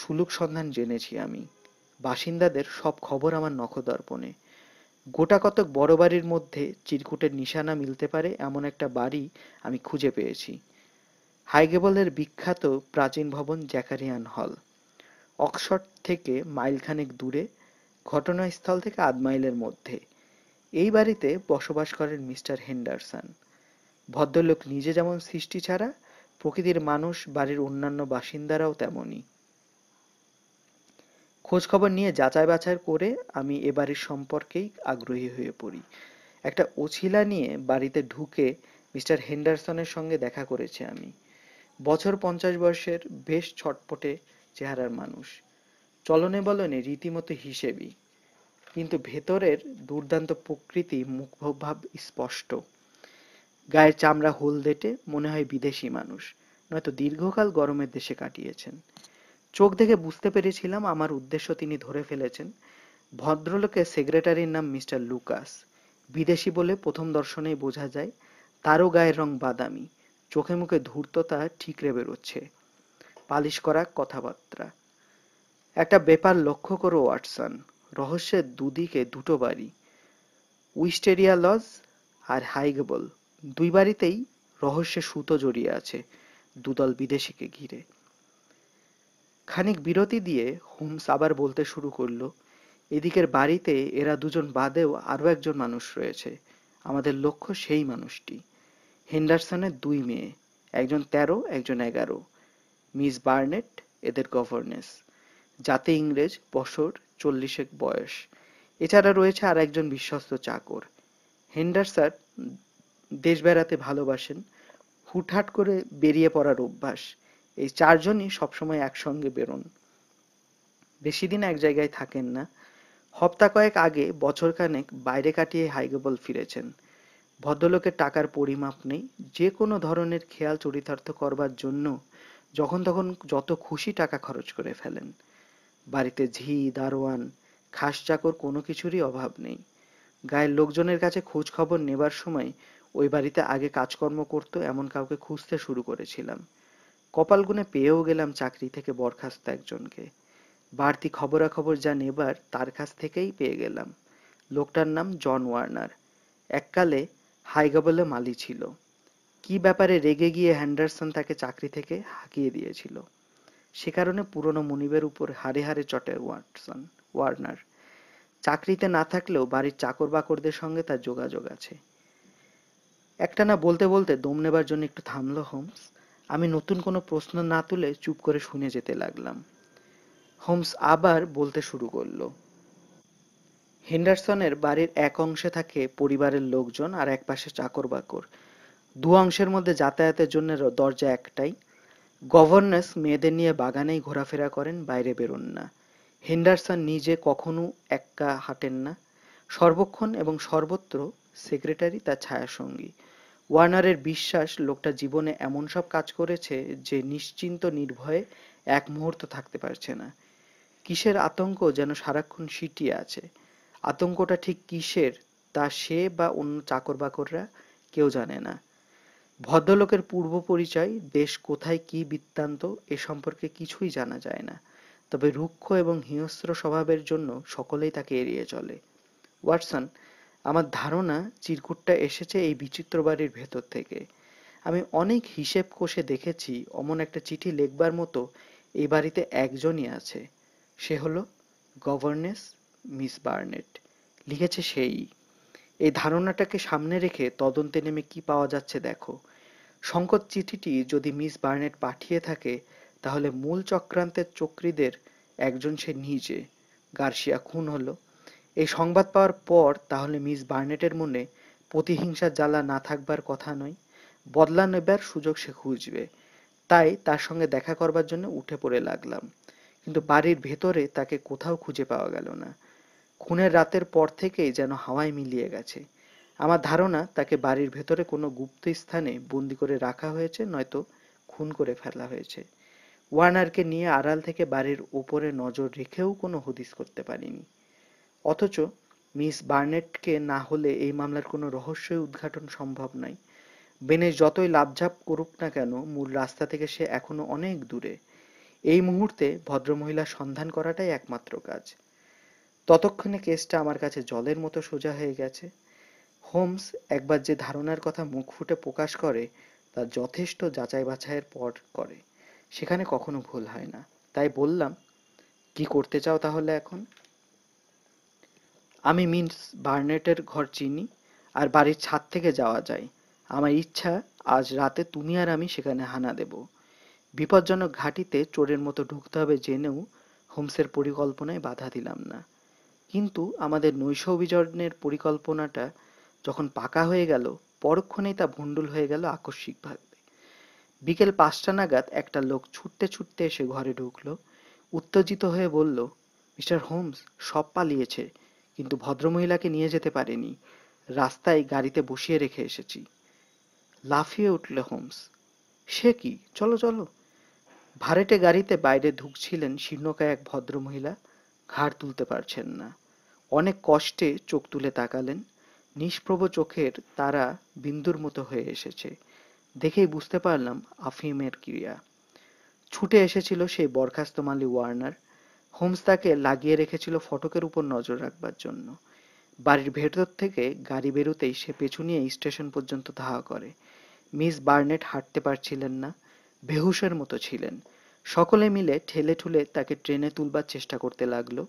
সুলুক সন্ধান জেনেছি আমি বাসিন্দাদের সব খবর আমার নখদর্পণে গোটা কতক বড় বাড়ির মধ্যে চিরকুটের নিশানা মিলতে পারে এমন একটা বাড়ি আমি খুঁজে পেয়েছি হাইগেবলের বিখ্যাত প্রাচীন ভবন জ্যাকারিয়ান হল অক্সফোর্ড থেকে মাইলখানেক দূরে ঘটনাস্থল থেকে আধ মাইলের মধ্যে এই বাড়িতে বসবাস করেন মিস্টার হেন্ডারসন ভদ্রলোক নিজে যেমন সৃষ্টি ছাড়া প্রকৃতির মানুষ বাড়ির অন্যান্য বাসিন্দারাও তেমনই খোঁজখবর নিয়ে যাচাই বাছাই করে আমি এ বাড়ির সম্পর্কেই আগ্রহী হয়ে পড়ি একটা ওছিলা নিয়ে বাড়িতে ঢুকে মিস্টার হেন্ডারসনের সঙ্গে দেখা করেছি আমি বছর পঞ্চাশ বয়সের বেশ ছটপটে চেহারার মানুষ চলনে বলনে রীতিমতো হিসেবি কিন্তু ভেতরের দুর্দান্ত প্রকৃতি মুখভাব স্পষ্ট গায়ের চামড়া হলদেটে মনে হয় বিদেশি মানুষ নয়তো দীর্ঘকাল গরমের দেশে কাটিয়েছেন চোখ দেখে বুঝতে পেরেছিলাম আমার উদ্দেশ্য তিনি ধরে ফেলেছেন ভদ্রলোকের সেক্রেটারির নাম মিস্টার লুকাস বিদেশি বলে প্রথম দর্শনেই বোঝা যায় তারও গায়ের রং বাদামি চোখে মুখে ধূর্ততা ঠিকরে বেরোচ্ছে পালিশ করা কথাবার্তা একটা ব্যাপার লক্ষ্য করো ওয়াটসন রহস্যের দুদিকে দুটো বাড়ি উইস্টেরিয়া লজ আর হাইগবল দুই বাড়িতেই রহস্য সুতো জড়িয়ে আছে দুদল বিদেশিকে ঘিরে খানিক বিরতি দিয়ে হোমস আবার বলতে শুরু করল এদিকের বাড়িতে এরা দুজন বাদেও আরও একজন মানুষ রয়েছে আমাদের লক্ষ্য সেই মানুষটি হেন্ডারসনের দুই মেয়ে একজন তেরো একজন এগারো মিস বার্নেট এদের গভর্নেস যাতে ইংরেজ বছর চল্লিশেক বয়স এছাড়া রয়েছে আর একজন বিশ্বস্ত চাকর হেন্ডারসার দেশ বেড়াতে ভালোবাসেন হুটহাট করে বেরিয়ে পড়ার অভ্যাস এই চারজনই সবসময় একসঙ্গে বেরোন বেশি দিন এক জায়গায় থাকেন না হপ্তা কয়েক আগে বছরখানেক বাইরে কাটিয়ে হাইগেবল ফিরেছেন ভদ্রলোকের টাকার পরিমাপ নেই যে কোনো ধরনের খেয়াল চরিতার্থ করবার জন্য যখন তখন যত খুশি টাকা খরচ করে ফেলেন বাড়িতে ঝি দারোয়ান খাস চাকর কোনো কিছুরই অভাব নেই গায়ের লোকজনের কাছে খোঁজ খবর নেবার সময় ওই বাড়িতে আগে কাজকর্ম করতো এমন কাউকে খুঁজতে শুরু করেছিলাম কপাল গুনে পেয়েও গেলাম চাকরি থেকে বরখাস্ত একজনকে বাড়তি খবরাখবর যা নেবার তার কাছ থেকেই পেয়ে গেলাম লোকটার নাম জন ওয়ার্নার এককালে হাইগাবলে মালি ছিল কি ব্যাপারে রেগে গিয়ে হ্যান্ডারসন তাকে চাকরি থেকে হাঁকিয়ে দিয়েছিল সে কারণে পুরনো মনিবের উপর হারে হারে চটে ওয়াটসন ওয়ার্নার চাকরিতে না থাকলেও বাড়ির চাকর বাকরদের সঙ্গে তার যোগাযোগ আছে একটা না বলতে বলতে দম নেবার জন্য একটু থামল হোমস আমি নতুন কোনো প্রশ্ন না তুলে চুপ করে শুনে যেতে লাগলাম হোমস আবার বলতে শুরু করল হেন্ডারসনের বাড়ির এক অংশে থাকে পরিবারের লোকজন আর এক পাশে চাকর বাকর দু অংশের মধ্যে যাতায়াতের জন্য দরজা একটাই গভর্নেস মেয়েদের নিয়ে বাগানেই ঘোরাফেরা করেন বাইরে বেরোন না হেন্ডারসন নিজে কখনো একা হাঁটেন না সর্বক্ষণ এবং সর্বত্র সেক্রেটারি তার ছায়াসঙ্গী ওয়ার্নারের বিশ্বাস লোকটা জীবনে এমন সব কাজ করেছে যে নিশ্চিন্ত নির্ভয়ে এক মুহূর্ত থাকতে পারছে না কিসের আতঙ্ক যেন সারাক্ষণ সিটিয়ে আছে আতঙ্কটা ঠিক কিসের তা সে বা অন্য চাকর বাকররা কেউ জানে না ভদ্রলোকের পূর্ব পরিচয় দেশ কোথায় কি বৃত্তান্ত এ সম্পর্কে কিছুই জানা যায় না তবে রুক্ষ এবং হিংস্র স্বভাবের জন্য সকলেই তাকে এড়িয়ে চলে ওয়াটসন আমার ধারণা চিরকুটটা এসেছে এই বিচিত্র বাড়ির ভেতর থেকে আমি অনেক হিসেব কোষে দেখেছি অমন একটা চিঠি লেখবার মতো এই বাড়িতে একজনই আছে সে হলো গভর্নেস মিস বার্নেট লিখেছে সেই এই ধারণাটাকে সামনে রেখে তদন্তে নেমে কি পাওয়া যাচ্ছে দেখো সংকট চিঠিটি যদি মিস বার্নেট পাঠিয়ে থাকে তাহলে মূল চক্রান্তের চক্রীদের একজন সে নিজে গার্সিয়া খুন হলো এই সংবাদ পাওয়ার পর তাহলে মিস বার্নেটের মনে প্রতিহিংসা জ্বালা না থাকবার কথা নয় বদলা নেবার সুযোগ সে খুঁজবে তাই তার সঙ্গে দেখা করবার জন্য উঠে পড়ে লাগলাম কিন্তু বাড়ির ভেতরে তাকে কোথাও খুঁজে পাওয়া গেল না খুনের রাতের পর থেকেই যেন হাওয়ায় মিলিয়ে গেছে আমার ধারণা তাকে বাড়ির ভেতরে কোনো গুপ্ত স্থানে বন্দি করে রাখা হয়েছে নয়তো খুন করে ফেলা হয়েছে ওয়ার্নারকে নিয়ে আড়াল থেকে বাড়ির ওপরে নজর রেখেও কোনো হদিস করতে পারিনি অথচ মিস বার্নেটকে না হলে এই মামলার কোনো রহস্যই উদ্ঘাটন সম্ভব নয় বেনে যতই লাভঝাপ করুক না কেন মূল রাস্তা থেকে সে এখনো অনেক দূরে এই মুহূর্তে ভদ্রমহিলা সন্ধান করাটাই একমাত্র কাজ ততক্ষণে কেসটা আমার কাছে জলের মতো সোজা হয়ে গেছে হোমস একবার যে ধারণার কথা মুখ ফুটে প্রকাশ করে তা যথেষ্ট যাচাই বাছাইয়ের পর করে সেখানে কখনো ভুল হয় না তাই বললাম কি করতে চাও তাহলে এখন আমি মিন্স বার্নেটের ঘর চিনি আর বাড়ির ছাদ থেকে যাওয়া যায় আমার ইচ্ছা আজ রাতে তুমি আর আমি সেখানে হানা দেব বিপজ্জনক ঘাটিতে চোরের মতো ঢুকতে হবে জেনেও হোমসের পরিকল্পনায় বাধা দিলাম না কিন্তু আমাদের নৈশ অভিযানের পরিকল্পনাটা যখন পাকা হয়ে গেল পরক্ষণেই তা ভণ্ডুল হয়ে গেল আকস্মিকভাবে বিকেল পাঁচটা নাগাদ একটা লোক ছুটতে ছুটতে এসে ঘরে ঢুকলো উত্তেজিত হয়ে বলল মিস্টার হোমস সব পালিয়েছে কিন্তু ভদ্রমহিলাকে নিয়ে যেতে পারেনি রাস্তায় গাড়িতে বসিয়ে রেখে এসেছি লাফিয়ে উঠল হোমস সে কি চলো চলো ভারেটে গাড়িতে বাইরে ঢুকছিলেন শীর্ণকায় এক ভদ্রমহিলা ঘাড় তুলতে পারছেন না অনেক কষ্টে চোখ তুলে তাকালেন নিষ্প্রভ চোখের তারা বিন্দুর মতো হয়ে এসেছে দেখেই বুঝতে পারলাম আফিমের ক্রিয়া ছুটে এসেছিল সেই বরখাস্ত মালি ওয়ার্নার হোমস তাকে লাগিয়ে রেখেছিল ফটকের উপর নজর রাখবার জন্য বাড়ির ভেতর থেকে গাড়ি বেরোতেই সে পেছু নিয়ে স্টেশন পর্যন্ত ধাওয়া করে মিস বার্নেট হাঁটতে পারছিলেন না বেহুশের মতো ছিলেন সকলে মিলে ঠেলে ঠুলে তাকে ট্রেনে তুলবার চেষ্টা করতে লাগলো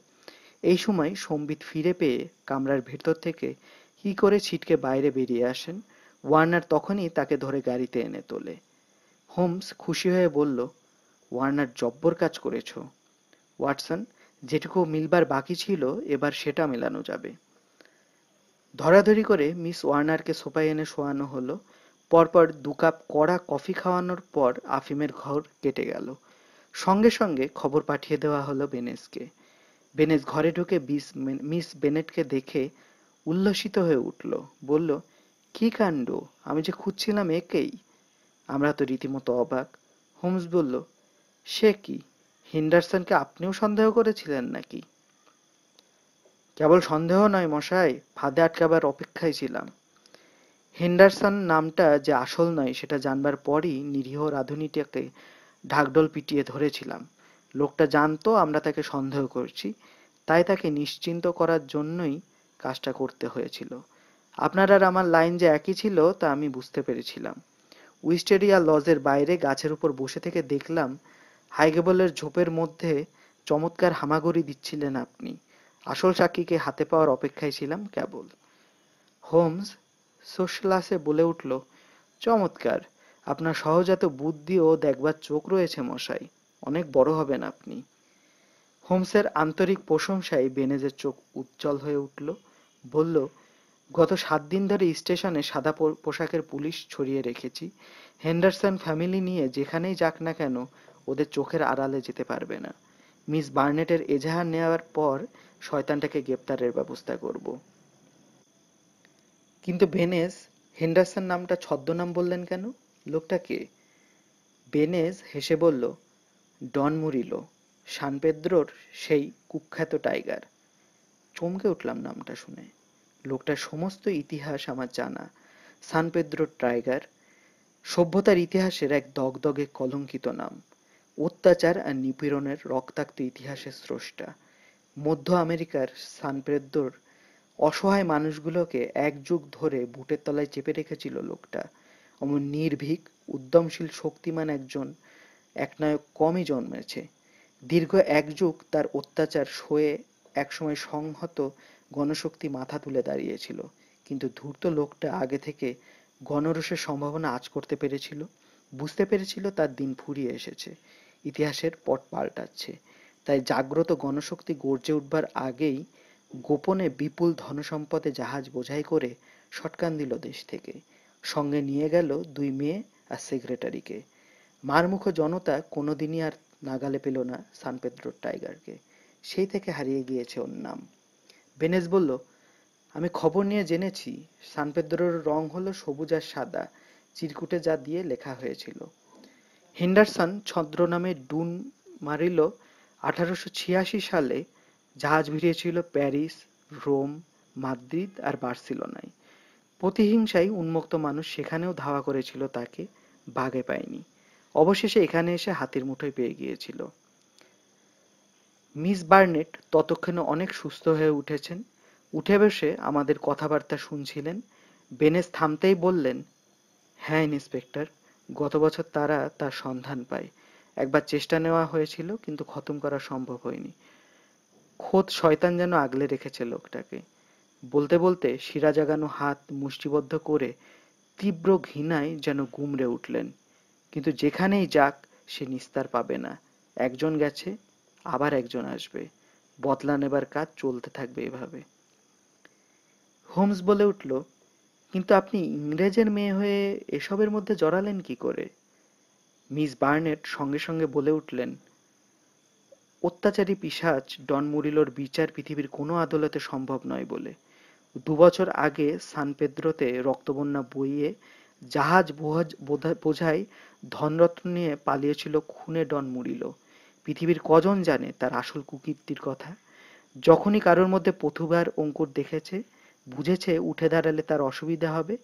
এই সময় সম্বিত ফিরে পেয়ে কামরার ভেতর থেকে কি করে ছিটকে বাইরে বেরিয়ে আসেন ওয়ার্নার তখনই তাকে ধরে গাড়িতে এনে তোলে হোমস খুশি হয়ে বলল ওয়ার্নার জব্বর কাজ করেছ ওয়াটসন যেটুকু মিলবার বাকি ছিল এবার সেটা মেলানো যাবে ধরাধরি করে মিস ওয়ার্নারকে সোপাই এনে শোয়ানো হলো পরপর দু কাপ কড়া কফি খাওয়ানোর পর আফিমের ঘর কেটে গেল সঙ্গে সঙ্গে খবর পাঠিয়ে দেওয়া হলো বেনেসকে বেনেস ঘরে ঢুকে মিস বেনেটকে দেখে উল্লসিত হয়ে উঠল বলল কি কাণ্ড আমি যে খুঁজছিলাম একেই আমরা তো রীতিমতো অবাক হোমস বলল সে কি হিন্ডারসনকে আপনিও সন্দেহ করেছিলেন নাকি কেবল সন্দেহ নয় মশাই ফাঁদে আটকাবার অপেক্ষায় ছিলাম হেন্ডারসন নামটা যে আসল নয় সেটা জানবার পরই নিরীহ রাধুনিটাকে ঢাকডোল পিটিয়ে ধরেছিলাম লোকটা জানতো আমরা তাকে সন্দেহ করছি তাই তাকে নিশ্চিন্ত করার জন্যই কাজটা করতে হয়েছিল আপনার আর আমার লাইন যে একই ছিল তা আমি বুঝতে পেরেছিলাম উইস্টেরিয়া লজের বাইরে গাছের উপর বসে থেকে দেখলাম হাইগেবলের ঝোপের মধ্যে চমৎকার হামাগুড়ি দিচ্ছিলেন আপনি আসল সাক্ষীকে হাতে পাওয়ার অপেক্ষায় ছিলাম কেবল হোমস সোশ্লাসে বলে উঠল চমৎকার আপনার সহজাত বুদ্ধি ও দেখবার চোখ রয়েছে মশাই অনেক বড় হবেন আপনি হোমসের আন্তরিক প্রশংসায় বেনেজের চোখ উজ্জ্বল হয়ে উঠল বলল গত সাত দিন ধরে স্টেশনে সাদা পোশাকের পুলিশ ছড়িয়ে রেখেছি হেন্ডারসন ফ্যামিলি নিয়ে যেখানেই যাক না কেন ওদের চোখের আড়ালে যেতে পারবে না মিস বার্নেটের এজাহার নেওয়ার পর শয়তানটাকে গ্রেপ্তারের ব্যবস্থা করব কিন্তু বেনেজ হেন্ডারসন নামটা ছদ্মনাম বললেন কেন লোকটাকে বেনেজ হেসে বলল ডন মুরিলো সানপেদ্রোর সেই কুখ্যাত টাইগার চমকে উঠলাম নামটা শুনে লোকটার সমস্ত ইতিহাস আমার জানা সানপেদ্রোর টাইগার সভ্যতার ইতিহাসের এক দগদগে কলঙ্কিত নাম অত্যাচার আর নিপীড়নের রক্তাক্ত ইতিহাসের স্রষ্টা মধ্য আমেরিকার সানপেদ্রোর অসহায় মানুষগুলোকে এক যুগ ধরে বুটের তলায় চেপে রেখেছিল লোকটা অমন নির্ভীক উদ্যমশীল শক্তিমান একজন একনায়ক কমই জন্মেছে দীর্ঘ এক যুগ তার অত্যাচার সয়ে একসময় সংহত গণশক্তি মাথা তুলে দাঁড়িয়েছিল কিন্তু ধূর্ত লোকটা আগে থেকে গণরসের সম্ভাবনা আজ করতে পেরেছিল বুঝতে পেরেছিল তার দিন ফুরিয়ে এসেছে ইতিহাসের পট পাল্টাচ্ছে তাই জাগ্রত গণশক্তি গর্জে উঠবার আগেই গোপনে বিপুল ধনসম্পদে জাহাজ বোঝাই করে শটকান দিল দেশ থেকে সঙ্গে নিয়ে গেল দুই মেয়ে আর সেক্রেটারিকে মারমুখ জনতা কোনোদিনই আর নাগালে পেল না সানপেদ্রোর টাইগারকে সেই থেকে হারিয়ে গিয়েছে ওর নাম বেনেজ বলল আমি খবর নিয়ে জেনেছি সানপেদ্রোর রং হলো সবুজ আর সাদা চিরকুটে যা দিয়ে লেখা হয়েছিল হেন্ডারসন ছদ্র নামে ডুন মারিল আঠারোশো ছিয়াশি সালে জাহাজ ভিড়িয়েছিল প্যারিস রোম মাদ্রিদ আর বার্সিলোনায় প্রতিহিংসায় উন্মুক্ত মানুষ সেখানেও ধাওয়া করেছিল তাকে বাগে পায়নি অবশেষে এখানে এসে হাতির মুঠোয় পেয়ে গিয়েছিল মিস বার্নেট ততক্ষণে অনেক সুস্থ হয়ে উঠেছেন উঠে বসে আমাদের কথাবার্তা শুনছিলেন বেনেস থামতেই বললেন হ্যাঁ ইন্সপেক্টর গত বছর তারা তার সন্ধান পায় একবার চেষ্টা নেওয়া হয়েছিল কিন্তু খতম করা সম্ভব হয়নি খোদ শয়তান যেন আগলে রেখেছে লোকটাকে বলতে বলতে শিরা জাগানো হাত মুষ্টিবদ্ধ করে তীব্র ঘৃণায় যেন গুমড়ে উঠলেন কিন্তু যেখানেই যাক সে নিস্তার পাবে না একজন গেছে আবার একজন আসবে বদলা নেবার কাজ চলতে থাকবে এভাবে হোমস বলে উঠল কিন্তু আপনি ইংরেজের মেয়ে হয়ে এসবের মধ্যে জড়ালেন কি করে মিস বার্নেট সঙ্গে সঙ্গে বলে উঠলেন অত্যাচারী পিসাচ ডন মুরিলোর বিচার পৃথিবীর কোনো আদালতে সম্ভব নয় বলে দু বছর আগে সান পেদ্রোতে রক্তবন্যা বইয়ে জাহাজ বোঝাই ধনরত্ন নিয়ে পালিয়েছিল খুনে ডন মুড়িল পৃথিবীর কজন জানে তার আসল কুকীর্তির কথা যখনই কারোর মধ্যে প্রথুবার অঙ্কুর দেখেছে বুঝেছে উঠে দাঁড়ালে তার অসুবিধা হবে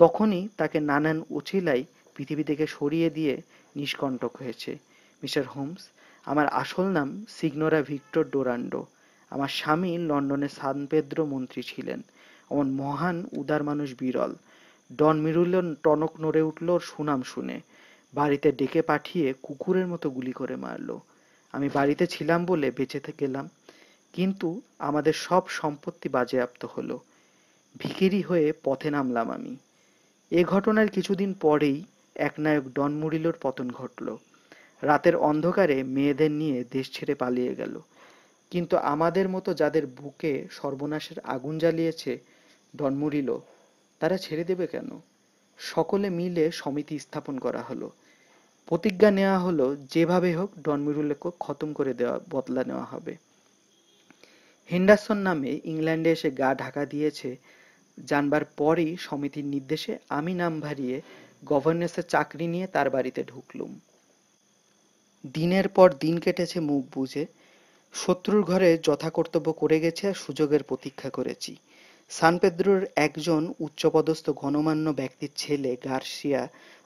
তখনই তাকে নানান উচিলাই পৃথিবী থেকে সরিয়ে দিয়ে নিষ্কণ্টক হয়েছে মিস্টার হোমস আমার আসল নাম সিগনোরা ভিক্টর ডোরান্ডো আমার স্বামী লন্ডনে পেদ্র মন্ত্রী ছিলেন অমন মহান উদার মানুষ বিরল ডন মিরুল টনক নড়ে উঠল সুনাম শুনে বাড়িতে ডেকে পাঠিয়ে কুকুরের মতো গুলি করে মারল আমি বাড়িতে ছিলাম বলে বেঁচে গেলাম কিন্তু আমাদের সব সম্পত্তি বাজেয়াপ্ত হলো ভিকিরি হয়ে পথে নামলাম আমি এ ঘটনার কিছুদিন পরেই একনায়ক ডন মুরিলোর পতন ঘটল রাতের অন্ধকারে মেয়েদের নিয়ে দেশ ছেড়ে পালিয়ে গেল কিন্তু আমাদের মতো যাদের বুকে সর্বনাশের আগুন জ্বালিয়েছে ডনমুরিলো তারা ছেড়ে দেবে কেন সকলে মিলে সমিতি স্থাপন করা হলো প্রতিজ্ঞা নেওয়া হলো যেভাবে হোক ডন মিরুলকে খতম করে দেওয়া বদলা নেওয়া হবে হেন্ডারসন নামে ইংল্যান্ডে এসে গা ঢাকা দিয়েছে জানবার পরই সমিতির নির্দেশে আমি নাম ভারিয়ে গভর্নেন্সের চাকরি নিয়ে তার বাড়িতে ঢুকলুম দিনের পর দিন কেটেছে মুখ বুঝে শত্রুর ঘরে যথা কর্তব্য করে গেছে আর সুযোগের প্রতীক্ষা করেছি সানপেদ্রোর একজন উচ্চপদস্থ গণমান্য ব্যক্তির ছেলে গার্সিয়া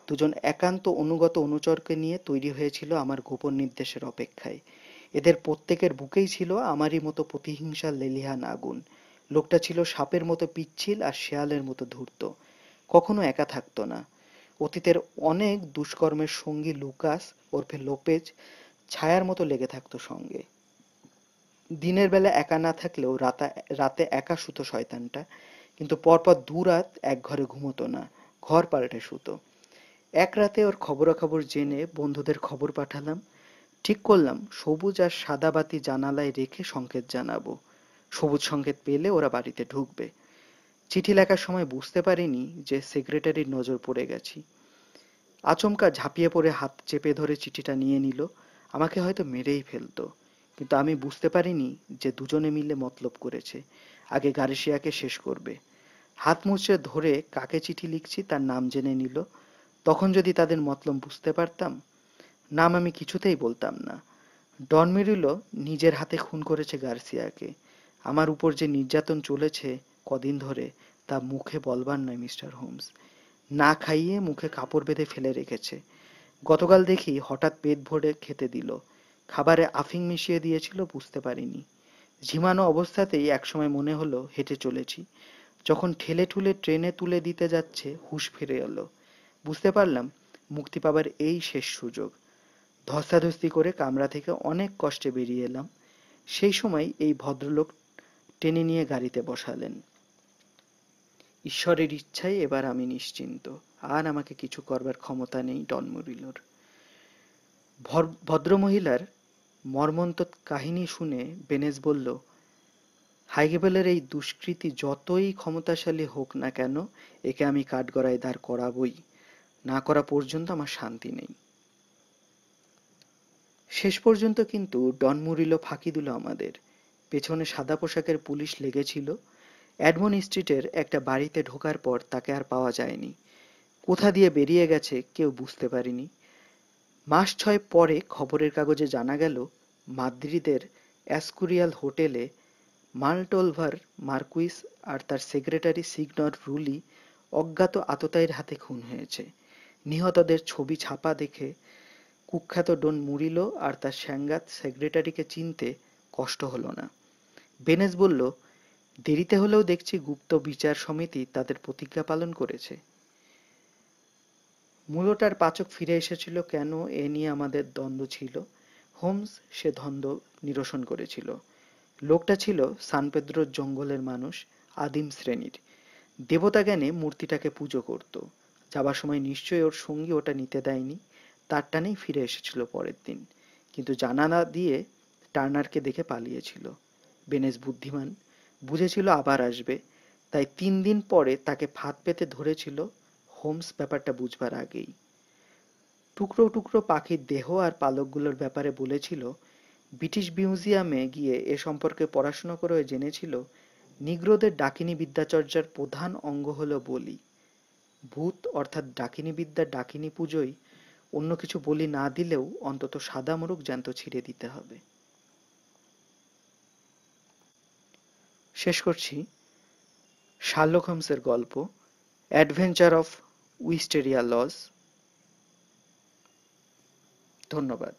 দুজন একান্ত অনুগত অনুচরকে নিয়ে তৈরি হয়েছিল আমার গোপন নির্দেশের অপেক্ষায় এদের প্রত্যেকের বুকেই ছিল আমারই মতো প্রতিহিংসার লেলিহান আগুন লোকটা ছিল সাপের মতো পিচ্ছিল আর শেয়ালের মতো ধূর্ত কখনো একা থাকতো না অতীতের অনেক দুষ্কর্মের সঙ্গী লুকাস ওরফে লোপেজ ছায়ার মতো লেগে থাকতো সঙ্গে দিনের বেলা একা না থাকলেও রাতা রাতে একা শুতো শয়তানটা কিন্তু পরপর দু রাত এক ঘরে ঘুমতো না ঘর পাল্টে শুতো এক রাতে ওর খবরাখবর জেনে বন্ধুদের খবর পাঠালাম ঠিক করলাম সবুজ আর সাদা বাতি জানালায় রেখে সংকেত জানাবো সবুজ সংকেত পেলে ওরা বাড়িতে ঢুকবে চিঠি লেখার সময় বুঝতে পারিনি যে সেক্রেটারির নজর পড়ে গেছি আচমকা ঝাঁপিয়ে পড়ে হাত চেপে ধরে চিঠিটা নিয়ে নিল আমাকে হয়তো মেরেই ফেলতো কিন্তু আমি বুঝতে পারিনি যে দুজনে মিলে মতলব করেছে আগে গারেশিয়াকে শেষ করবে হাত মুছে ধরে কাকে চিঠি লিখছি তার নাম জেনে নিল তখন যদি তাদের মতলব বুঝতে পারতাম নাম আমি কিছুতেই বলতাম না ডন মেরিলো নিজের হাতে খুন করেছে গার্সিয়াকে আমার উপর যে নির্যাতন চলেছে কদিন ধরে তা মুখে বলবার নয় মিস্টার হোমস না খাইয়ে মুখে কাপড় বেঁধে ফেলে রেখেছে গতকাল দেখি হঠাৎ পেট ভরে খেতে দিল খাবারে আফিং মিশিয়ে দিয়েছিল বুঝতে পারিনি ঝিমানো অবস্থাতেই একসময় মনে হলো হেঁটে চলেছি যখন ঠেলে ঠুলে ট্রেনে তুলে দিতে যাচ্ছে হুশ ফিরে এলো বুঝতে পারলাম মুক্তি পাবার এই শেষ সুযোগ ধস্তাধস্তি করে কামরা থেকে অনেক কষ্টে বেরিয়ে এলাম সেই সময় এই ভদ্রলোক টেনে নিয়ে গাড়িতে বসালেন ঈশ্বরের ইচ্ছায় এবার আমি নিশ্চিন্ত আর আমাকে কিছু করবার ক্ষমতা নেই ডনমুরিলোর ভদ্রমহিলার মর্মন্তত কাহিনী শুনে বেনেজ বলল হাইগেবেলের এই দুষ্কৃতি যতই ক্ষমতাশালী হোক না কেন একে আমি কাঠগড়ায় দাঁড় করাবই না করা পর্যন্ত আমার শান্তি নেই শেষ পর্যন্ত কিন্তু ডন মুরিলো ফাঁকি দিল আমাদের পেছনে সাদা পোশাকের পুলিশ লেগেছিল অ্যাডমন স্ট্রিটের একটা বাড়িতে ঢোকার পর তাকে আর পাওয়া যায়নি কোথা দিয়ে বেরিয়ে গেছে কেউ বুঝতে পারিনি মাস ছয় পরে খবরের কাগজে জানা গেল মাদ্রিদের অ্যাসকুরিয়াল হোটেলে মালটোলভার মার্কুইস আর তার সেক্রেটারি সিগনর রুলি অজ্ঞাত আততায়ীর হাতে খুন হয়েছে নিহতদের ছবি ছাপা দেখে কুখ্যাত ডন মুড়িল আর তার স্যাঙ্গাত সেক্রেটারিকে চিনতে কষ্ট হল না বেনেজ বলল দেরিতে হলেও দেখছি গুপ্ত বিচার সমিতি তাদের প্রতিজ্ঞা পালন করেছে মূলটার পাচক ফিরে এসেছিল কেন এ নিয়ে আমাদের দ্বন্দ্ব ছিল হোমস সে দ্বন্দ্ব নিরসন করেছিল লোকটা ছিল সানপেদ্রোর জঙ্গলের মানুষ আদিম শ্রেণীর দেবতা জ্ঞানে মূর্তিটাকে পুজো করত যাবার সময় নিশ্চয়ই ওর সঙ্গী ওটা নিতে দেয়নি তার টানেই ফিরে এসেছিল পরের দিন কিন্তু জানালা দিয়ে টার্নারকে দেখে পালিয়েছিল বেনেস বুদ্ধিমান বুঝেছিল আবার আসবে তাই তিন দিন পরে তাকে ফাঁদ পেতে ধরেছিল হোমস ব্যাপারটা বুঝবার আগেই টুকরো টুকরো পাখির দেহ আর পালকগুলোর ব্যাপারে বলেছিল ব্রিটিশ মিউজিয়ামে গিয়ে এ সম্পর্কে পড়াশুনো করে জেনেছিল নিগ্রোদের ডাকিনী বিদ্যাচর্যার প্রধান অঙ্গ হলো বলি ভূত অর্থাৎ ডাকিনী বিদ্যার ডাকিনী পুজোই অন্য কিছু বলি না দিলেও অন্তত সাদা মোরগ জ্যান্ত ছিঁড়ে দিতে হবে শেষ করছি শার্লক হোমসের গল্প অ্যাডভেঞ্চার অফ উইস্টেরিয়া লজ ধন্যবাদ